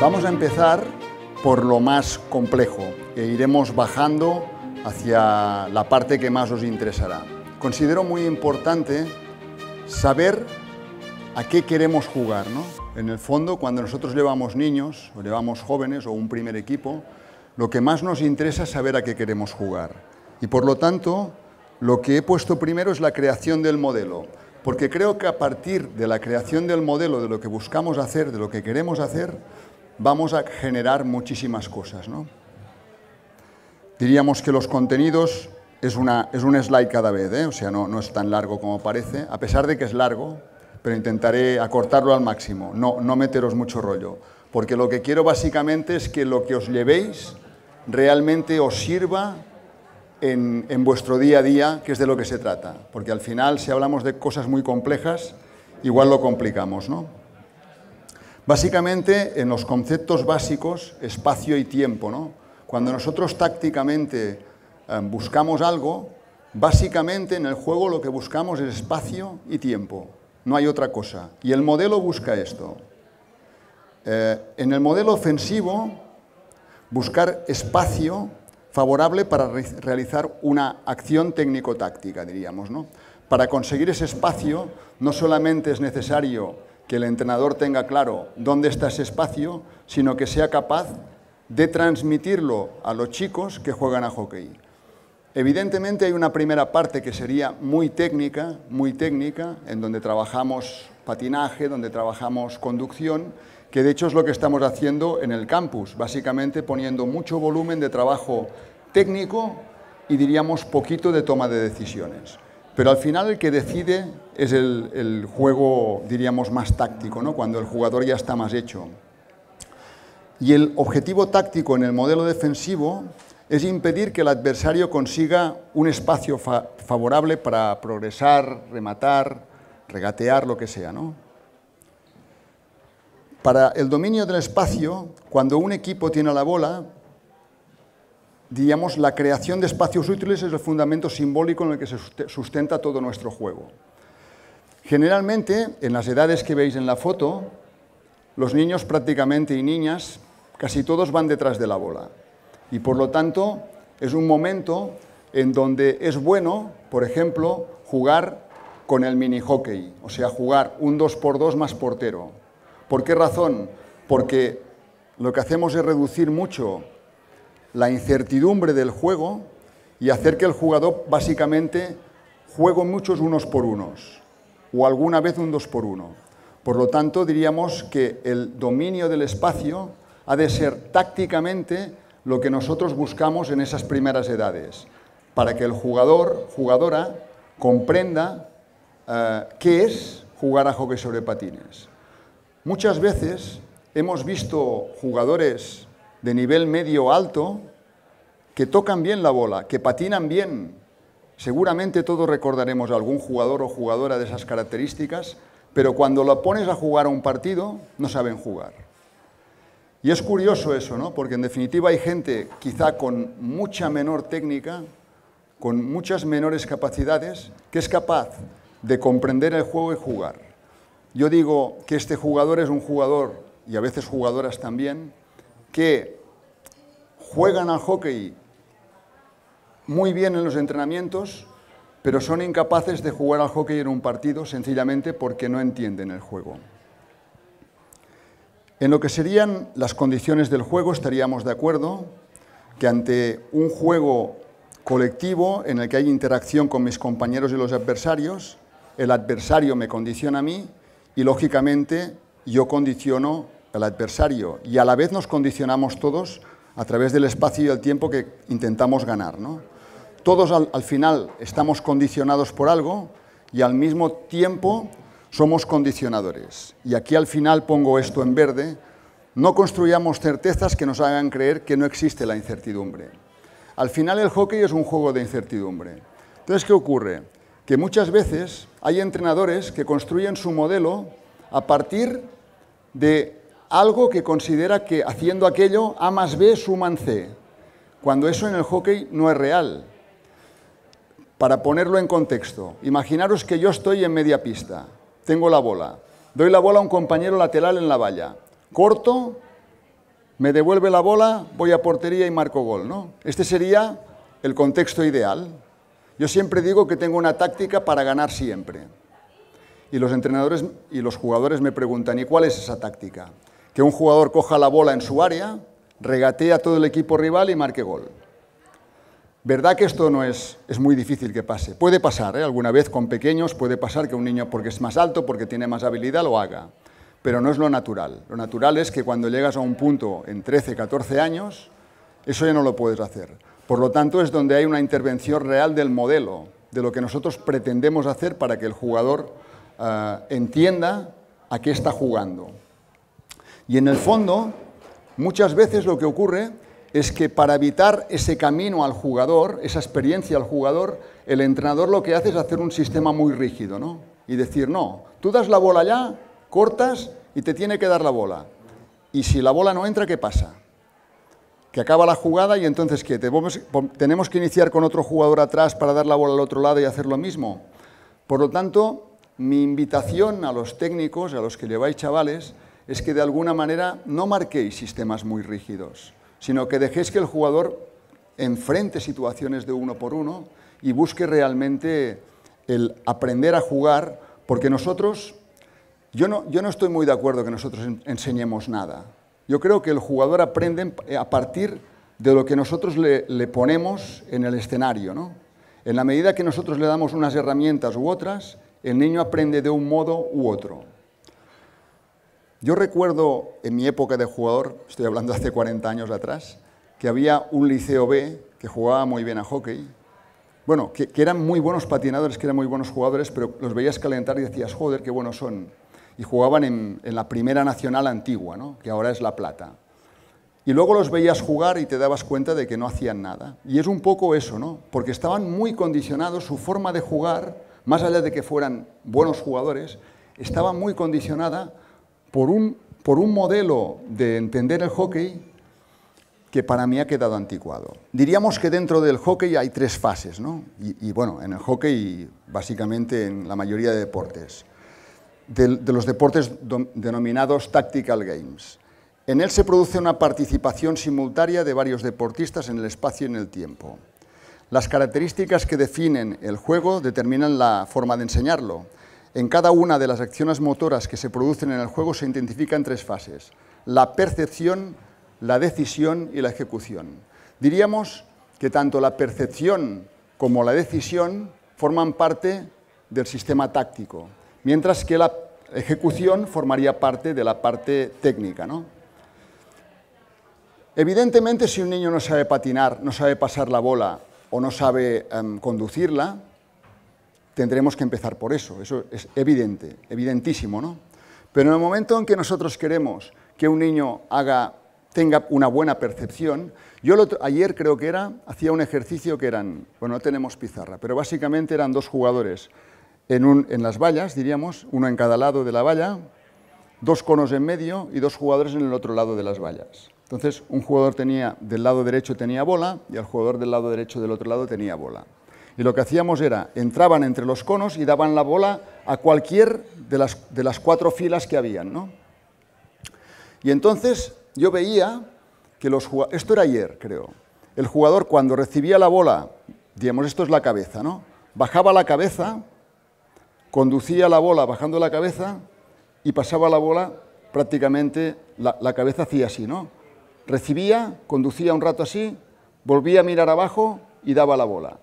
Vamos a empezar por lo más complejo e iremos bajando hacia la parte que más os interesará. Considero muy importante saber a qué queremos jugar. En el fondo, cuando nosotros llevamos niños o llevamos jóvenes o un primer equipo, lo que más nos interesa es saber a qué queremos jugar. Y por lo tanto, lo que he puesto primero es la creación del modelo, porque creo que a partir de la creación del modelo, de lo que buscamos hacer, de lo que queremos hacer, vamos a generar muchísimas cosas. Diríamos que los contenidos es, un slide cada vez, ¿eh? o sea, no, no, es tan largo como parece, a pesar de que es largo, pero intentaré acortarlo al máximo, no, no meteros mucho rollo porque lo que quiero básicamente es que lo que os llevéis realmente os sirva en, vuestro día a día, que es de lo que se trata. Porque al final, si hablamos de cosas muy complejas, igual lo complicamos, ¿no? Básicamente, en los conceptos básicos, espacio y tiempo, Cuando nosotros tácticamente eh, buscamos algo, básicamente en el juego lo que buscamos es espacio y tiempo, no hay otra cosa. Y el modelo busca esto. Eh, en el modelo ofensivo, buscar espacio favorable para realizar una acción técnico-táctica, diríamos. Para conseguir ese espacio, no solamente es necesario que el entrenador tenga claro dónde está ese espacio, sino que sea capaz de transmitirlo a los chicos que juegan a hockey. Evidentemente hay una primera parte que sería muy técnica, muy técnica, en donde trabajamos patinaje, donde trabajamos conducción, que de hecho es lo que estamos haciendo en el campus, básicamente poniendo mucho volumen de trabajo técnico y diríamos poquito de toma de decisiones. Pero al final el que decide es el, juego, diríamos, más táctico, ¿no? cuando el jugador ya está más hecho. Y el objetivo táctico en el modelo defensivo es impedir que el adversario consiga un espacio favorable para progresar, rematar, regatear, lo que sea. ¿no? Para el dominio del espacio, cuando un equipo tiene la bola, digamos, la creación de espacios útiles es el fundamento simbólico en el que se sustenta todo nuestro juego. Generalmente, en las edades que veis en la foto, los niños prácticamente y niñas, casi todos van detrás de la bola. Y por lo tanto, es un momento en donde es bueno, por ejemplo, jugar con el mini hockey, o sea, jugar un 2x2 más portero, ¿Por qué razón? Porque lo que hacemos es reducir mucho la incertidumbre del juego y hacer que el jugador básicamente juegue muchos unos por unos o alguna vez un dos por uno. Por lo tanto, diríamos que el dominio del espacio ha de ser tácticamente lo que nosotros buscamos en esas primeras edades, para que el jugador, jugadora, comprenda eh, qué es jugar a hockey sobre patines. Muchas veces hemos visto jugadores de nivel medio alto que tocan bien la bola, que patinan bien. Seguramente todos recordaremos a algún jugador o jugadora de esas características, pero cuando lo pones a jugar a un partido, no saben jugar. Y es curioso eso, ¿no? Porque en definitiva hay gente quizá con mucha menor técnica, con muchas menores capacidades, que es capaz de comprender el juego y jugar. Yo digo que este jugador es un jugador, y a veces jugadoras también, que juegan al hockey muy bien en los entrenamientos, pero son incapaces de jugar al hockey en un partido sencillamente porque no entienden el juego. En lo que serían las condiciones del juego estaríamos de acuerdo que ante un juego colectivo en el que hay interacción con mis compañeros y los adversarios, el adversario me condiciona a mí y lógicamente yo condiciono al adversario y a la vez nos condicionamos todos a través del espacio y el tiempo que intentamos ganar. Todos al, al final estamos condicionados por algo y al mismo tiempo somos condicionadores. Y aquí al final pongo esto en verde, no construyamos certezas que nos hagan creer que no existe la incertidumbre. Al final el hockey es un juego de incertidumbre. Entonces, ¿qué ocurre? Que muchas veces hay entrenadores que construyen su modelo a partir de algo que considera que haciendo aquello A más B suman C, cuando eso en el hockey no es real. Para ponerlo en contexto, imaginaros que yo estoy en media pista, tengo la bola, doy la bola a un compañero lateral en la valla, corto, me devuelve la bola, voy a portería y marco gol, ¿no? Este sería el contexto ideal. Yo siempre digo que tengo una táctica para ganar siempre. Y los entrenadores y los jugadores me preguntan, ¿y cuál es esa táctica? Que un jugador coja la bola en su área, regatee a todo el equipo rival y marque gol. ¿Verdad que esto no es, es muy difícil que pase? Puede pasar, ¿eh? alguna vez con pequeños puede pasar que un niño, porque es más alto, porque tiene más habilidad, lo haga. Pero no es lo natural. Lo natural es que cuando llegas a un punto en 13, 14 años, eso ya no lo puedes hacer. Por lo tanto, es donde hay una intervención real del modelo, de lo que nosotros pretendemos hacer para que el jugador eh, entienda a qué está jugando. Y en el fondo, muchas veces lo que ocurre es que para evitar ese camino al jugador, esa experiencia al jugador, el entrenador lo que hace es hacer un sistema muy rígido, ¿no? Y decir, no, tú das la bola ya, cortas y te tiene que dar la bola. Y si la bola no entra, ¿qué pasa? que acaba la jugada y entonces ¿qué? ¿Tenemos que iniciar con otro jugador atrás para dar la bola al otro lado y hacer lo mismo? Por lo tanto, mi invitación a los técnicos, a los que lleváis chavales, es que de alguna manera no marquéis sistemas muy rígidos, sino que dejéis que el jugador enfrente situaciones de uno por uno y busque realmente el aprender a jugar, porque nosotros, yo no, yo no estoy muy de acuerdo que nosotros enseñemos nada. Yo creo que el jugador aprende a partir de lo que nosotros le, ponemos en el escenario. En la medida que nosotros le damos unas herramientas u otras, el niño aprende de un modo u otro. Yo recuerdo en mi época de jugador, estoy hablando hace 40 años atrás, que había un liceo B que jugaba muy bien a hockey. Bueno, que, que eran muy buenos patinadores, que eran muy buenos jugadores, pero los veías calentar y decías, joder, qué buenos son y jugaban en, la primera nacional antigua, ¿no? que ahora es La Plata. Y luego los veías jugar y te dabas cuenta de que no hacían nada. Y es un poco eso, ¿no? Porque estaban muy condicionados, su forma de jugar, más allá de que fueran buenos jugadores, estaba muy condicionada por un, por un modelo de entender el hockey que para mí ha quedado anticuado. Diríamos que dentro del hockey hay tres fases, ¿no? Y, y bueno, en el hockey, básicamente en la mayoría de deportes de, los deportes denominados Tactical Games. En él se produce una participación simultánea de varios deportistas en el espacio y en el tiempo. Las características que definen el juego determinan la forma de enseñarlo. En cada una de las acciones motoras que se producen en el juego se identifican tres fases, la percepción, la decisión y la ejecución. Diríamos que tanto la percepción como la decisión forman parte del sistema táctico, mientras que la ejecución formaría parte de la parte técnica. Evidentemente, si un niño no sabe patinar, no sabe pasar la bola o no sabe em, conducirla, tendremos que empezar por eso. Eso es evidente, evidentísimo. ¿no? Pero en el momento en que nosotros queremos que un niño haga, tenga una buena percepción, yo ayer creo que era, hacía un ejercicio que eran, bueno, no tenemos pizarra, pero básicamente eran dos jugadores en, un, en las vallas, diríamos, uno en cada lado de la valla, dos conos en medio y dos jugadores en el otro lado de las vallas. Entonces, un jugador tenía, del lado derecho tenía bola y el jugador del lado derecho del otro lado tenía bola. Y lo que hacíamos era, entraban entre los conos y daban la bola a cualquier de las, de las cuatro filas que habían. ¿no? Y entonces yo veía que los jugadores, esto era ayer creo, el jugador cuando recibía la bola, digamos, esto es la cabeza, ¿no? bajaba la cabeza conducía la bola bajando la cabeza y pasaba la bola prácticamente, la, cabeza hacía así, ¿no? Recibía, conducía un rato así, volvía a mirar abajo y daba la bola.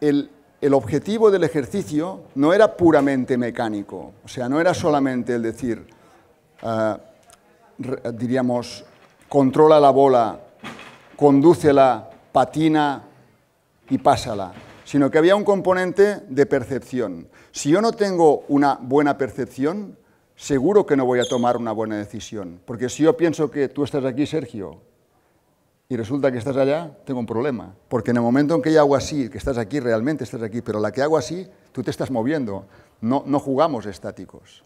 El, objetivo del ejercicio no era puramente mecánico, o sea, no era solamente el decir, ah, diríamos, controla la bola, condúcela, patina y pásala sino que había un componente de percepción. Si yo no tengo una buena percepción, seguro que no voy a tomar una buena decisión. Porque si yo pienso que tú estás aquí, Sergio, y resulta que estás allá, tengo un problema. Porque en el momento en que yo hago así, que estás aquí, realmente estás aquí, pero la que hago así, tú te estás moviendo. No, no jugamos estáticos.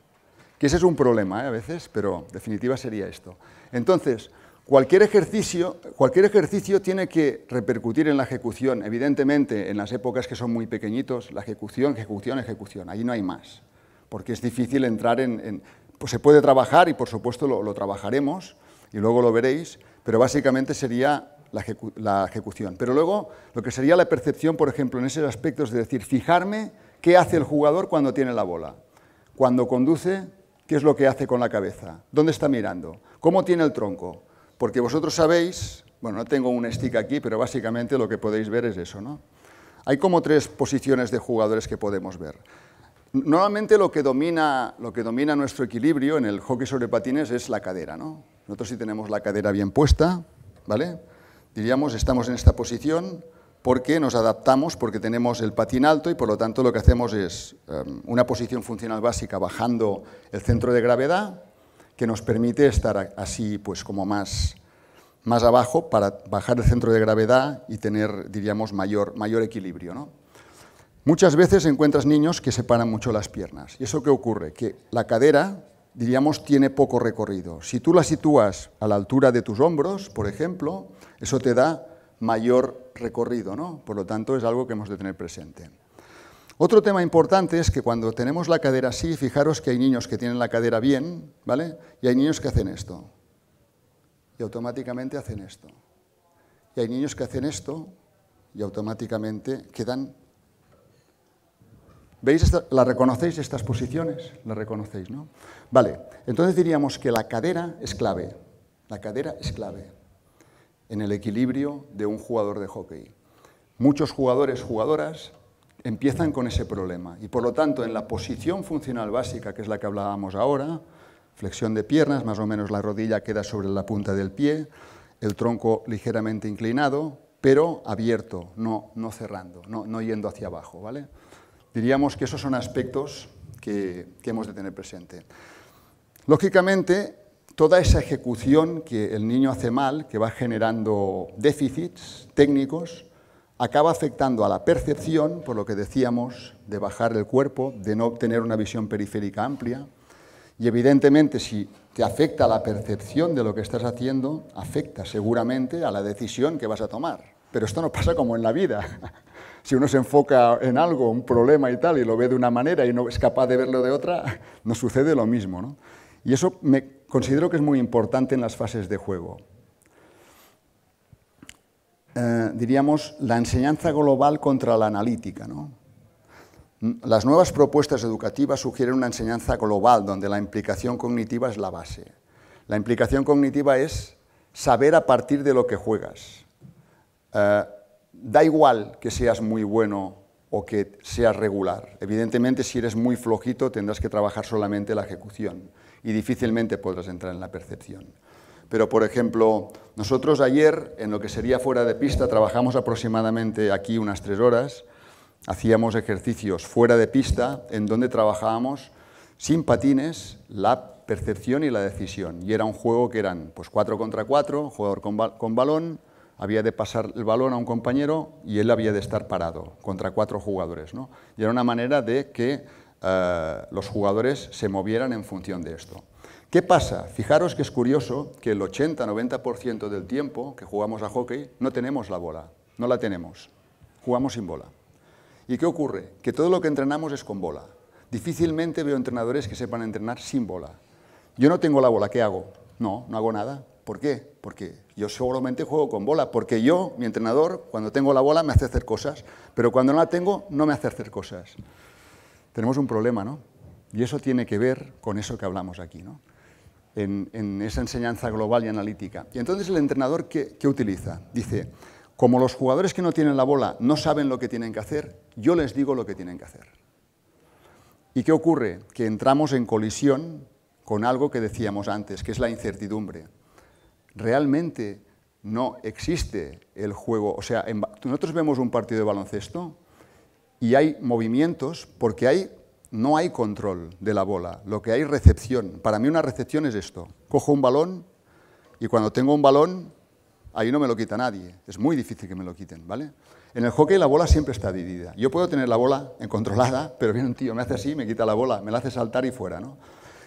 Que ese es un problema ¿eh? a veces, pero definitiva sería esto. Entonces, Cualquier ejercicio, cualquier ejercicio tiene que repercutir en la ejecución. Evidentemente, en las épocas que son muy pequeñitos, la ejecución, ejecución, ejecución. Ahí no hay más, porque es difícil entrar en... pues se puede trabajar y, por supuesto, lo, trabajaremos y luego lo veréis, pero básicamente sería la, la ejecución. Pero luego, lo que sería la percepción, por ejemplo, en esos aspectos de decir, fijarme qué hace el jugador cuando tiene la bola. Cuando conduce, qué es lo que hace con la cabeza. ¿Dónde está mirando? ¿Cómo tiene el tronco? Porque vosotros sabéis, bueno, no tengo un stick aquí, pero básicamente lo que podéis ver es eso, ¿no? Hay como tres posiciones de jugadores que podemos ver. Normalmente lo que domina, lo que domina nuestro equilibrio en el hockey sobre patines es la cadera, ¿no? Nosotros si tenemos la cadera bien puesta, ¿vale? Diríamos, estamos en esta posición, porque nos adaptamos, porque tenemos el patín alto y por lo tanto lo que hacemos es em, una posición funcional básica bajando el centro de gravedad que nos permite estar así pues como más, más abajo para bajar el centro de gravedad y tener, diríamos, mayor, mayor equilibrio. ¿no? Muchas veces encuentras niños que separan mucho las piernas. ¿Y eso qué ocurre? Que la cadera, diríamos, tiene poco recorrido. Si tú la sitúas a la altura de tus hombros, por ejemplo, eso te da mayor recorrido, ¿no? Por lo tanto, es algo que hemos de tener presente. Otro tema importante es que cuando tenemos la cadera así, fijaros que hay niños que tienen la cadera bien, ¿vale? Y hay niños que hacen esto. Y automáticamente hacen esto. Y hay niños que hacen esto y automáticamente quedan... ¿Veis? ¿La reconocéis estas posiciones? La reconocéis, ¿no? Vale, entonces diríamos que la cadera es clave. La cadera es clave en el equilibrio de un jugador de hockey. Muchos jugadores, jugadoras, empiezan con ese problema. Y por lo tanto, en la posición funcional básica, que es la que hablábamos ahora, flexión de piernas, más o menos la rodilla queda sobre la punta del pie, el tronco ligeramente inclinado, pero abierto, no, no cerrando, no, yendo hacia abajo. ¿vale? Diríamos que esos son aspectos que, que hemos de tener presente. Lógicamente, toda esa ejecución que el niño hace mal, que va generando déficits técnicos, acaba afectando a la percepción, por lo que decíamos, de bajar el cuerpo, de no obtener una visión periférica amplia. Y evidentemente si te afecta la percepción de lo que estás haciendo, afecta seguramente a la decisión que vas a tomar. Pero esto no pasa como en la vida. Si uno se enfoca en algo, un problema y tal, y lo ve de una manera y no es capaz de verlo de otra, no sucede lo mismo. Y eso me considero que es muy importante en las fases de juego. Eh, diríamos, la enseñanza global contra la analítica. Mm, las nuevas propuestas educativas sugieren una enseñanza global donde la implicación cognitiva es la base. La implicación cognitiva es saber a partir de lo que juegas. Eh, da igual que seas muy bueno o que seas regular. Evidentemente, si eres muy flojito, tendrás que trabajar solamente la ejecución y difícilmente podrás entrar en la percepción. Pero, por ejemplo, nosotros ayer, en lo que sería fuera de pista, trabajamos aproximadamente aquí unas tres horas, hacíamos ejercicios fuera de pista, en donde trabajábamos sin patines la percepción y la decisión. Y era un juego que eran pues, cuatro contra cuatro, jugador con, balón, había de pasar el balón a un compañero y él había de estar parado contra cuatro jugadores. ¿no? Y era una manera de que eh, los jugadores se movieran en función de esto. ¿Qué pasa? Fijaros que es curioso que el 80-90% del tiempo que jugamos a hockey no tenemos la bola, no la tenemos, jugamos sin bola. ¿Y qué ocurre? Que todo lo que entrenamos es con bola. Difícilmente veo entrenadores que sepan entrenar sin bola. Yo no tengo la bola, ¿qué hago? No, no hago nada. ¿Por qué? Porque yo seguramente juego con bola, porque yo, mi entrenador, cuando tengo la bola me hace hacer cosas, pero cuando no la tengo no me hace hacer cosas. Tenemos un problema, ¿no? Y eso tiene que ver con eso que hablamos aquí, ¿no? en, esa enseñanza global y analítica. Y entonces el entrenador, ¿qué, utiliza? Dice, como los jugadores que no tienen la bola no saben lo que tienen que hacer, yo les digo lo que tienen que hacer. ¿Y qué ocurre? Que entramos en colisión con algo que decíamos antes, que es la incertidumbre. Realmente no existe el juego. O sea, nosotros vemos un partido de baloncesto y hay movimientos porque hay no hay control de la bola, lo que hay es recepción. Para mí una recepción es esto. Cojo un balón y cuando tengo un balón, ahí no me lo quita nadie. Es muy difícil que me lo quiten, ¿vale? En el hockey la bola siempre está dividida. Yo puedo tener la bola en controlada, pero viene un tío, me hace así, me quita la bola, me la hace saltar y fuera,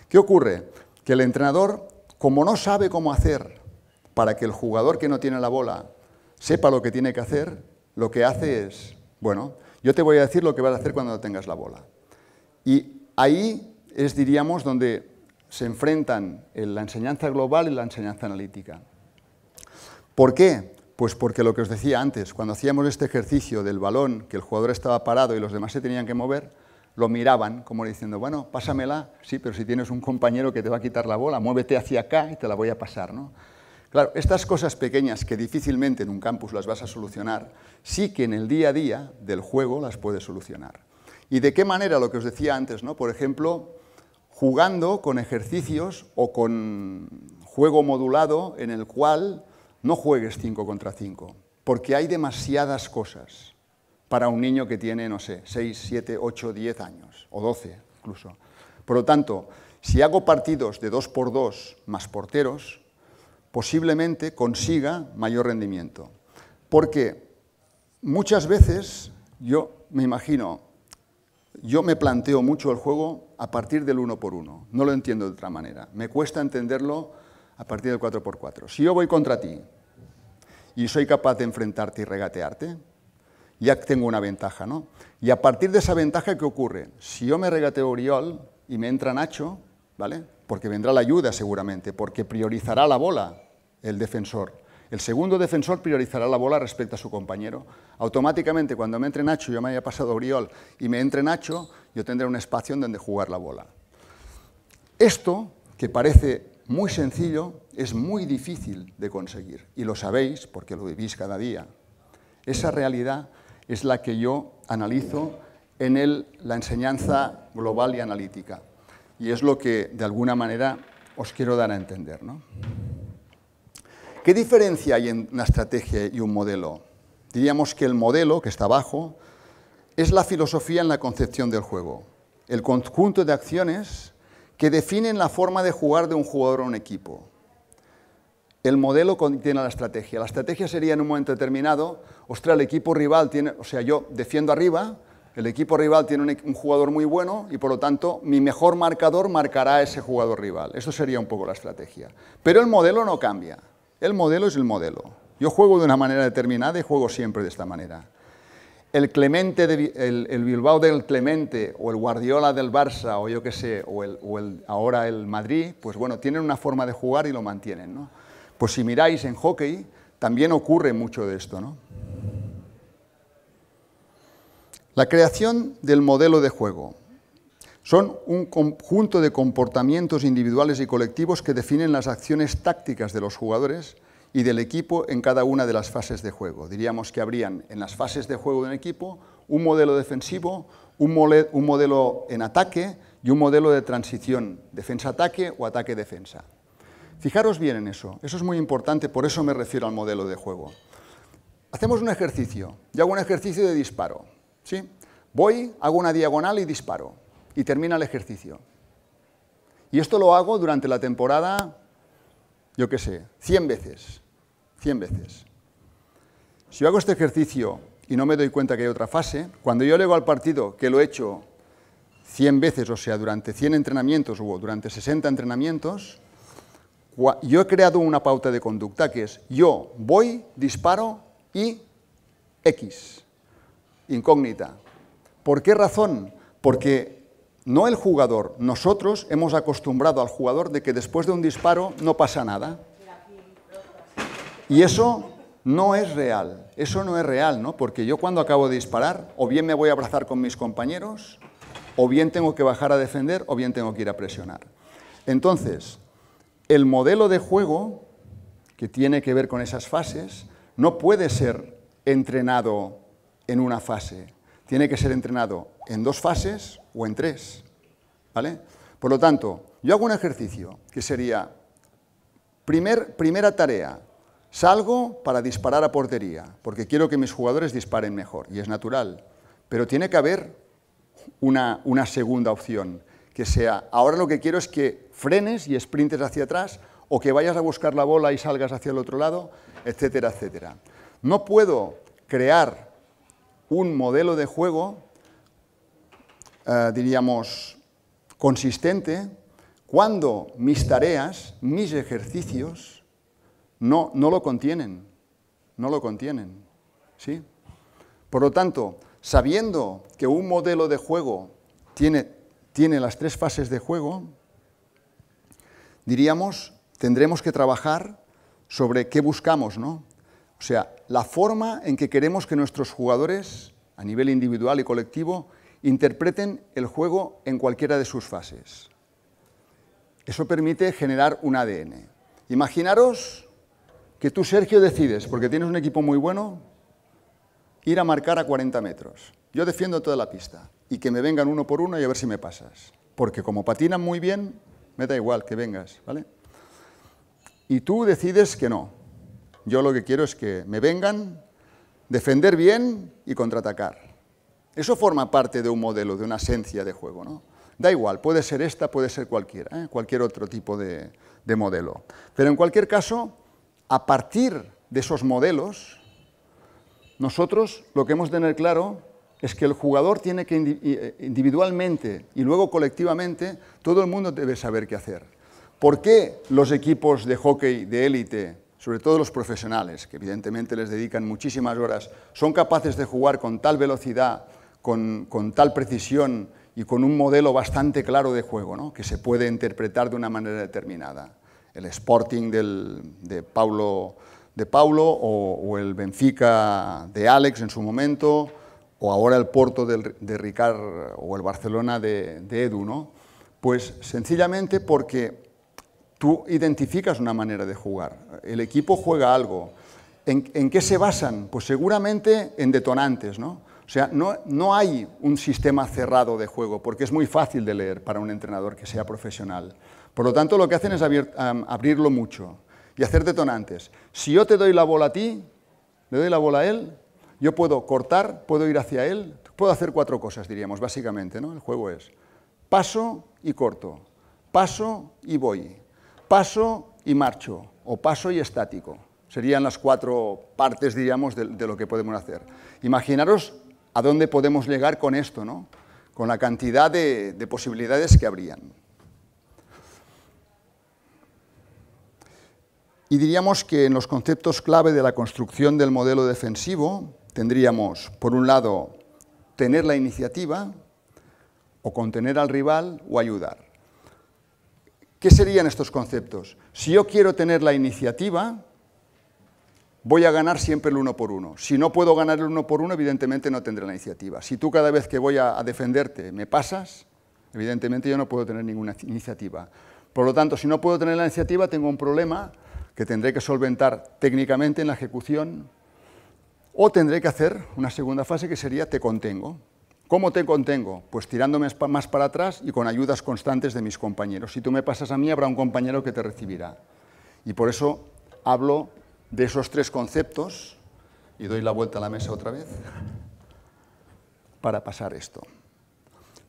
¿Qué ocurre? Que el entrenador, como no sabe cómo hacer para que el jugador que no tiene la bola sepa lo que tiene que hacer, lo que hace es, bueno, yo te voy a decir lo que vas a hacer cuando no tengas la bola. Y ahí es, diríamos, donde se enfrentan la enseñanza global y la enseñanza analítica. ¿Por qué? Pues porque lo que os decía antes, cuando hacíamos este ejercicio del balón, que el jugador estaba parado y los demás se tenían que mover, lo miraban como diciendo, bueno, pásamela, sí, pero si tienes un compañero que te va a quitar la bola, muévete hacia acá y te la voy a pasar, ¿no? Claro, estas cosas pequeñas que difícilmente en un campus las vas a solucionar, sí que en el día a día del juego las puedes solucionar. ¿Y de qué manera? Lo que os decía antes, ¿no? Por ejemplo, jugando con ejercicios o con juego modulado en el cual no juegues 5 contra 5, porque hay demasiadas cosas para un niño que tiene, no sé, 6, 7, 8, 10 años, o 12 incluso. Por lo tanto, si hago partidos de 2 por 2 más porteros, posiblemente consiga mayor rendimiento. Porque muchas veces, yo me imagino, yo me planteo mucho el juego a partir del uno por uno. No lo entiendo de otra manera. Me cuesta entenderlo a partir del 4 por 4 Si yo voy contra ti y soy capaz de enfrentarte y regatearte, ya tengo una ventaja, ¿no? Y a partir de esa ventaja, ¿qué ocurre? Si yo me regateo Oriol y me entra Nacho, ¿vale? Porque vendrá la ayuda seguramente, porque priorizará la bola el defensor. El segundo defensor priorizará la bola respecto a su compañero. Automáticamente, cuando me entre Nacho, yo me haya pasado Briol y me entre Nacho, yo tendré un espacio en donde jugar la bola. Esto, que parece muy sencillo, es muy difícil de conseguir. Y lo sabéis porque lo vivís cada día. Esa realidad es la que yo analizo en el, la enseñanza global y analítica. Y es lo que, de alguna manera, os quiero dar a entender. ¿Qué diferencia hay en una estrategia y un modelo? Diríamos que el modelo, que está abajo, es la filosofía en la concepción del juego, el conjunto de acciones que definen la forma de jugar de un jugador a un equipo. El modelo contiene la estrategia. La estrategia sería en un momento determinado, ostras, el equipo rival tiene, o sea, yo defiendo arriba, el equipo rival tiene un, e-, un jugador muy bueno y por lo tanto mi mejor marcador marcará a ese jugador rival. Eso sería un poco la estrategia. Pero el modelo no cambia. El modelo es el modelo. Yo juego de una manera determinada y juego siempre de esta manera. El, Clemente Bilbao del Clemente o el Guardiola del Barça o yo qué sé, o, el, ahora el Madrid, pues bueno, tienen una forma de jugar y lo mantienen. Pues si miráis en hockey, también ocurre mucho de esto. ¿no? La creación del modelo de juego. Son un conjunto de comportamientos individuales y colectivos que definen las acciones tácticas de los jugadores y del equipo en cada una de las fases de juego. Diríamos que habrían en las fases de juego de un equipo un modelo defensivo, un, modelo en ataque y un modelo de transición, defensa-ataque o ataque-defensa. Fijaros bien en eso, eso es muy importante, por eso me refiero al modelo de juego. Hacemos un ejercicio, yo hago un ejercicio de disparo, ¿sí? Voy, hago una diagonal y disparo y termina el ejercicio. Y esto lo hago durante la temporada, yo qué sé, 100 veces. 100 veces. Si yo hago este ejercicio y no me doy cuenta que hay otra fase, cuando yo llego al partido, que lo he hecho 100 veces, o sea, durante 100 entrenamientos o durante 60 entrenamientos, yo he creado una pauta de conducta que es yo voy, disparo y X, incógnita. ¿Por qué razón? Porque no el jugador, nosotros hemos acostumbrado al jugador de que después de un disparo no pasa nada. Y eso no es real, eso no es real, ¿no? Porque yo cuando acabo de disparar, o bien me voy a abrazar con mis compañeros, o bien tengo que bajar a defender, o bien tengo que ir a presionar. Entonces, el modelo de juego, que tiene que ver con esas fases, no puede ser entrenado en una fase. Tiene que ser entrenado en dos fases o en tres. ¿Vale? Por lo tanto, yo hago un ejercicio que sería, primer, primera tarea, salgo para disparar a portería, porque quiero que mis jugadores disparen mejor, y es natural. Pero tiene que haber una, una segunda opción, que sea, ahora lo que quiero es que frenes y sprintes hacia atrás, o que vayas a buscar la bola y salgas hacia el otro lado, etcétera, etcétera. No puedo crear un modelo de juego eh, diríamos, consistente cuando mis tareas, mis ejercicios, no, lo contienen, no lo contienen. ¿sí? Por lo tanto, sabiendo que un modelo de juego tiene, tiene las tres fases de juego, diríamos, tendremos que trabajar sobre qué buscamos, ¿no? O sea, la forma en que queremos que nuestros jugadores, a nivel individual y colectivo, interpreten el juego en cualquiera de sus fases. Eso permite generar un ADN. Imaginaros que tú, Sergio, decides, porque tienes un equipo muy bueno, ir a marcar a 40 metros. Yo defiendo toda la pista y que me vengan uno por uno y a ver si me pasas. Porque como patinan muy bien, me da igual que vengas, ¿vale? Y tú decides que no. Yo lo que quiero es que me vengan, defender bien y contraatacar. Eso forma parte de un modelo, de una esencia de juego. ¿no? Da igual, puede ser esta, puede ser cualquiera, ¿eh? cualquier otro tipo de, de modelo. Pero en cualquier caso, a partir de esos modelos, nosotros lo que hemos de tener claro es que el jugador tiene que eh, individualmente y luego colectivamente, todo el mundo debe saber qué hacer. ¿Por qué los equipos de hockey de élite, sobre todo los profesionales, que evidentemente les dedican muchísimas horas, son capaces de jugar con tal velocidad, con, tal precisión y con un modelo bastante claro de juego, ¿no? que se puede interpretar de una manera determinada. El Sporting de Paulo, o, el Benfica de Alex en su momento, o ahora el Porto de Ricard o el Barcelona de, de Edu. ¿no? Pues sencillamente porque tú identificas una manera de jugar, el equipo juega algo. ¿En, en qué se basan? Pues seguramente en detonantes. ¿no? O sea, no, no hay un sistema cerrado de juego, porque es muy fácil de leer para un entrenador que sea profesional. Por lo tanto, lo que hacen es abrirlo mucho y hacer detonantes. Si yo te doy la bola a ti, le doy la bola a él, yo puedo cortar, puedo ir hacia él, puedo hacer cuatro cosas, diríamos, básicamente, ¿no? El juego es paso y corto, paso y voy, paso y marcho, o paso y estático. Serían las cuatro partes, diríamos, de, de lo que podemos hacer. Imaginaros a dónde podemos llegar con esto, ¿no? con la cantidad de, de posibilidades que habrían. Y diríamos que en los conceptos clave de la construcción del modelo defensivo tendríamos, por un lado, tener la iniciativa o contener al rival o ayudar. ¿Qué serían estos conceptos? Si yo quiero tener la iniciativa, voy a ganar siempre el uno por uno. Si no puedo ganar el uno por uno, evidentemente no tendré la iniciativa. Si tú cada vez que voy a, defenderte me pasas, evidentemente yo no puedo tener ninguna iniciativa. Por lo tanto, si no puedo tener la iniciativa, tengo un problema que tendré que solventar técnicamente en la ejecución o tendré que hacer una segunda fase que sería te contengo. ¿Cómo te contengo? Pues tirándome más para atrás y con ayudas constantes de mis compañeros. Si tú me pasas a mí, habrá un compañero que te recibirá. Y por eso hablo de esos tres conceptos, y doy la vuelta a la mesa otra vez, para pasar esto.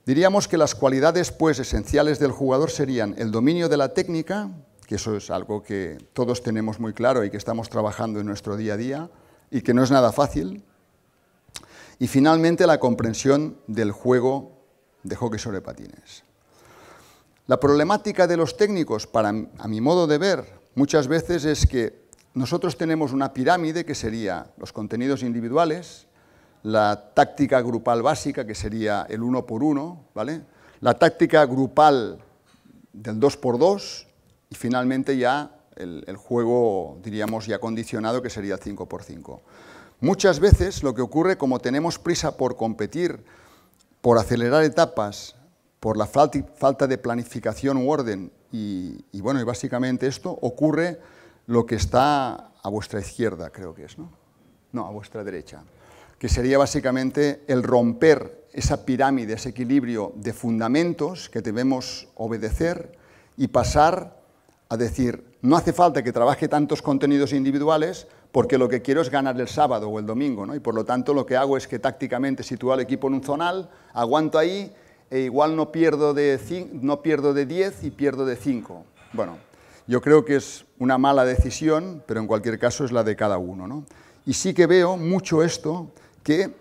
Diríamos que las cualidades pues esenciales del jugador serían el dominio de la técnica, que eso es algo que todos tenemos muy claro y que estamos trabajando en nuestro día a día y que no es nada fácil. Y finalmente la comprensión del juego de hockey sobre patines. La problemática de los técnicos, para, a mi modo de ver, muchas veces es que nosotros tenemos una pirámide que sería los contenidos individuales, la táctica grupal básica que sería el uno por uno, ¿vale? la táctica grupal del 2 por 2 y finalmente ya el, juego, diríamos, ya condicionado que sería el 5 por 5. Muchas veces lo que ocurre, como tenemos prisa por competir, por acelerar etapas, por la falta de planificación u orden, y bueno, y básicamente esto ocurre lo que está a vuestra izquierda, creo que es, ¿no? No, a vuestra derecha, que sería básicamente el romper esa pirámide, ese equilibrio de fundamentos que debemos obedecer y pasar a decir, no hace falta que trabaje tantos contenidos individuales porque lo que quiero es ganar el sábado o el domingo, ¿no? Y por lo tanto lo que hago es que tácticamente sitúo al equipo en un zonal, aguanto ahí e igual no pierdo de, no 10 y pierdo de 5. Bueno, yo creo que es una mala decisión, pero en cualquier caso es la de cada uno. Y sí que veo mucho esto que,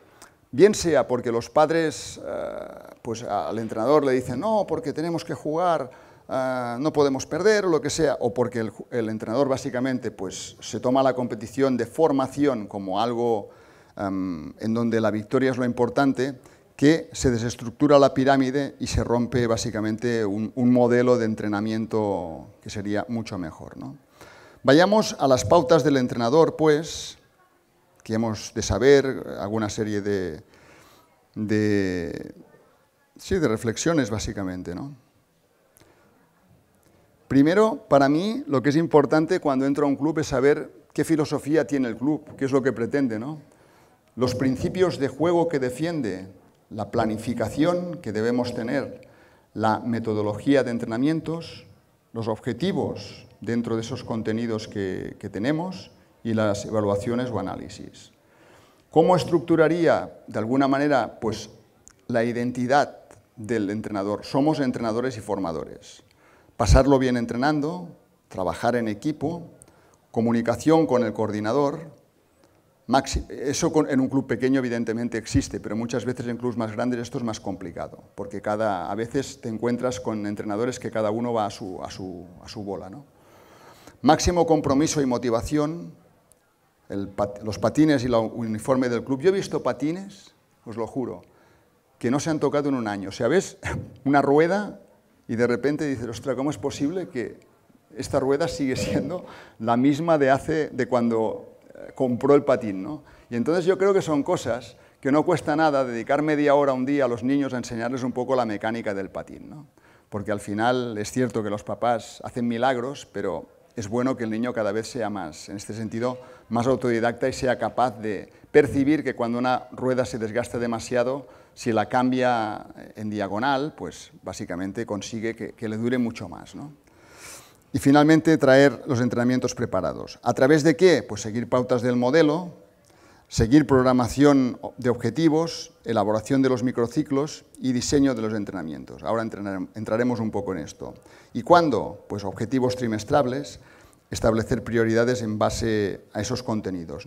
bien sea porque los padres eh, pues, al entrenador le dicen, no, porque tenemos que jugar, eh, no podemos perder, o lo que sea, o porque el, entrenador básicamente pues, se toma la competición de formación como algo em, en donde la victoria es lo importante, que se desestructura la pirámide y se rompe básicamente un, modelo de entrenamiento que sería mucho mejor. ¿no? Vayamos a las pautas del entrenador, pues, que hemos de saber, alguna serie de, de, sí, de reflexiones básicamente. ¿no? Primero, para mí, lo que es importante cuando entro a un club es saber qué filosofía tiene el club, qué es lo que pretende, ¿no? los principios de juego que defiende, la planificación que debemos tener, la metodología de entrenamientos, los objetivos dentro de esos contenidos que, tenemos y las evaluaciones o análisis. ¿Cómo estructuraría, de alguna manera, pues, la identidad del entrenador? Somos entrenadores y formadores. Pasarlo bien entrenando, trabajar en equipo, comunicación con el coordinador, eso en un club pequeño evidentemente existe, pero muchas veces en clubes más grandes esto es más complicado, porque cada, a veces te encuentras con entrenadores que cada uno va a su, a su, bola. ¿no? Máximo compromiso y motivación, los patines y el uniforme del club. Yo he visto patines, os lo juro, que no se han tocado en un año. O sea, ves una rueda y de repente dices, ostras, ¿cómo es posible que esta rueda sigue siendo la misma de hace, de cuando compró el patín. Y entonces yo creo que son cosas que no cuesta nada dedicar media hora un día a los niños a enseñarles un poco la mecánica del patín. Porque al final es cierto que los papás hacen milagros, pero es bueno que el niño cada vez sea más, en este sentido, más autodidacta y sea capaz de percibir que cuando una rueda se desgasta demasiado, si la cambia en diagonal, pues básicamente consigue que, le dure mucho más. Y finalmente traer los entrenamientos preparados. ¿A través de qué? Pues seguir pautas del modelo, seguir programación de objetivos, elaboración de los microciclos y diseño de los entrenamientos. Ahora entraremos un poco en esto. ¿Y cuándo? Pues objetivos trimestrales, establecer prioridades en base a esos contenidos.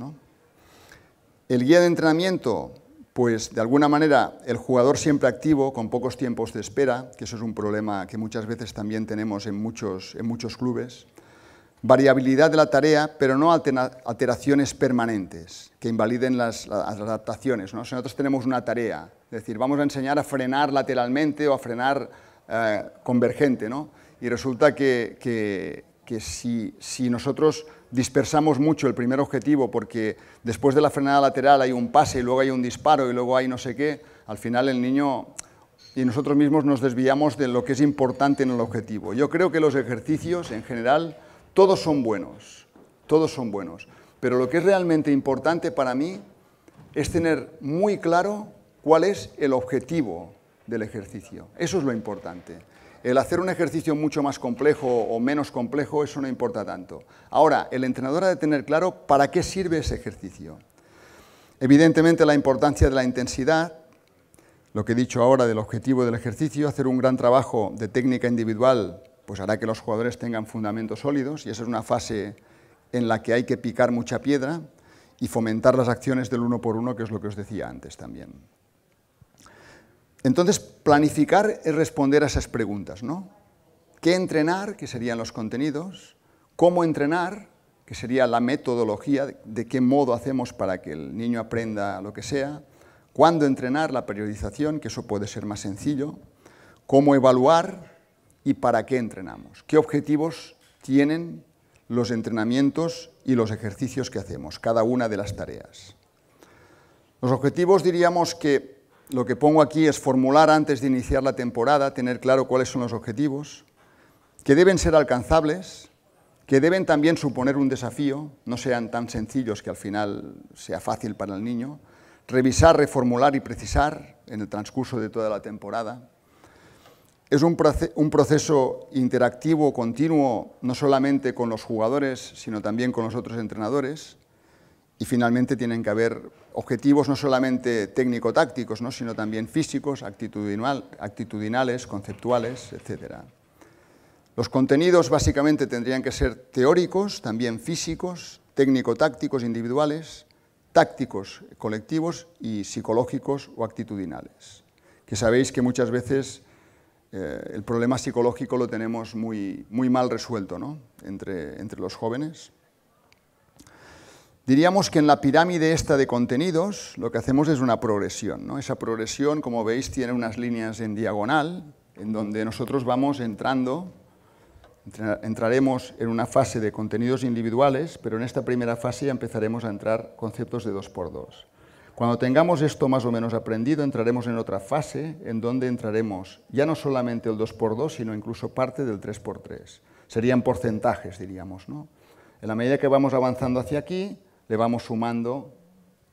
El guía de entrenamiento pues de alguna manera el jugador siempre activo, con pocos tiempos de espera, que eso es un problema que muchas veces también tenemos en muchos, en muchos clubes, variabilidad de la tarea, pero no alteraciones permanentes que invaliden las, adaptaciones. nosotros tenemos una tarea, es decir, vamos a enseñar a frenar lateralmente o a frenar eh, convergente, y resulta que, que, si, si nosotros dispersamos mucho el primer objetivo porque después de la frenada lateral hay un pase y luego hay un disparo y luego hay no sé qué, al final el niño y nosotros mismos nos desviamos de lo que es importante en el objetivo. Yo creo que los ejercicios en general todos son buenos, todos son buenos, pero lo que es realmente importante para mí es tener muy claro cuál es el objetivo del ejercicio. Eso es lo importante el hacer un ejercicio mucho más complejo o menos complejo, eso no importa tanto. Ahora, el entrenador ha de tener claro para qué sirve ese ejercicio. Evidentemente la importancia de la intensidad, lo que he dicho ahora del objetivo del ejercicio, hacer un gran trabajo de técnica individual, pues hará que los jugadores tengan fundamentos sólidos y esa es una fase en la que hay que picar mucha piedra y fomentar las acciones del uno por uno, que es lo que os decía antes también. Entonces, planificar es responder a esas preguntas, ¿no? ¿Qué entrenar, que serían los contenidos? ¿Cómo entrenar, que sería la metodología, de qué modo hacemos para que el niño aprenda lo que sea? ¿Cuándo entrenar, la periodización, que eso puede ser más sencillo? ¿Cómo evaluar y para qué entrenamos? ¿Qué objetivos tienen los entrenamientos y los ejercicios que hacemos, cada una de las tareas? Los objetivos diríamos que lo que pongo aquí es formular antes de iniciar la temporada, tener claro cuáles son los objetivos, que deben ser alcanzables, que deben también suponer un desafío, no sean tan sencillos que al final sea fácil para el niño, revisar, reformular y precisar en el transcurso de toda la temporada. Es un, proceso interactivo, continuo, no solamente con los jugadores, sino también con los otros entrenadores. Y finalmente tienen que haber objetivos no solamente técnico-tácticos, ¿no? sino también físicos, actitudinales, conceptuales, etc. Los contenidos básicamente tendrían que ser teóricos, también físicos, técnico-tácticos individuales, tácticos colectivos y psicológicos o actitudinales. Que sabéis que muchas veces eh, el problema psicológico lo tenemos muy, muy mal resuelto entre los jóvenes. Diríamos que en la pirámide esta de contenidos lo que hacemos es una progresión. Esa progresión, como veis, tiene unas líneas en diagonal, en donde nosotros vamos entrando, entraremos en una fase de contenidos individuales, pero en esta primera fase ya empezaremos a entrar conceptos de 2x2. Cuando tengamos esto más o menos aprendido, entraremos en otra fase en donde entraremos ya no solamente el 2x2, sino incluso parte del 3x3. Serían porcentajes, diríamos. ¿no? En la medida que vamos avanzando hacia aquí, le vamos sumando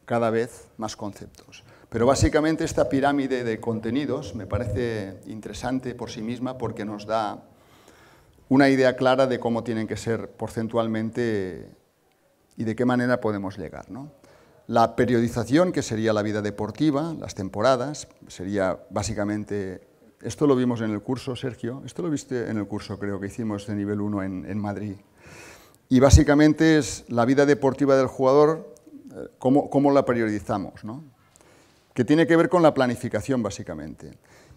cada vez más conceptos. Pero básicamente esta pirámide de contenidos me parece interesante por sí misma porque nos da una idea clara de cómo tienen que ser porcentualmente y de qué manera podemos llegar. La periodización, que sería la vida deportiva, las temporadas, sería básicamente... Esto lo vimos en el curso, Sergio, esto lo viste en el curso creo que hicimos de nivel 1 en, en Madrid. Y básicamente es la vida deportiva del jugador, eh, cómo, la priorizamos, ¿no? que tiene que ver con la planificación básicamente.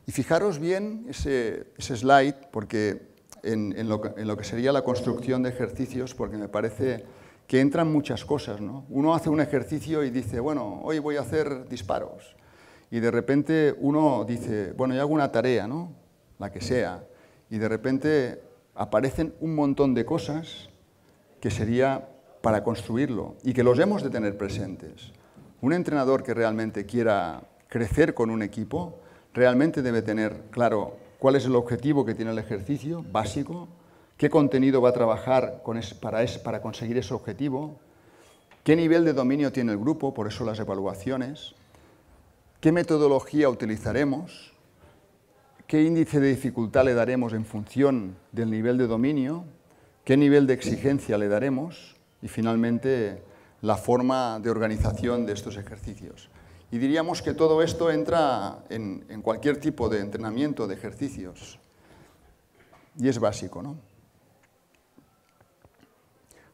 Y fijaros bien ese, slide, porque en, lo, en, lo, que sería la construcción de ejercicios, porque me parece que entran muchas cosas. ¿no? Uno hace un ejercicio y dice, bueno, hoy voy a hacer disparos. Y de repente uno dice, bueno, yo hago una tarea, ¿no? la que sea. Y de repente aparecen un montón de cosas que sería para construirlo y que los hemos de tener presentes. Un entrenador que realmente quiera crecer con un equipo realmente debe tener claro cuál es el objetivo que tiene el ejercicio básico, qué contenido va a trabajar para conseguir ese objetivo, qué nivel de dominio tiene el grupo, por eso las evaluaciones, qué metodología utilizaremos, qué índice de dificultad le daremos en función del nivel de dominio qué nivel de exigencia le daremos y finalmente la forma de organización de estos ejercicios. Y diríamos que todo esto entra en, cualquier tipo de entrenamiento de ejercicios y es básico. ¿no?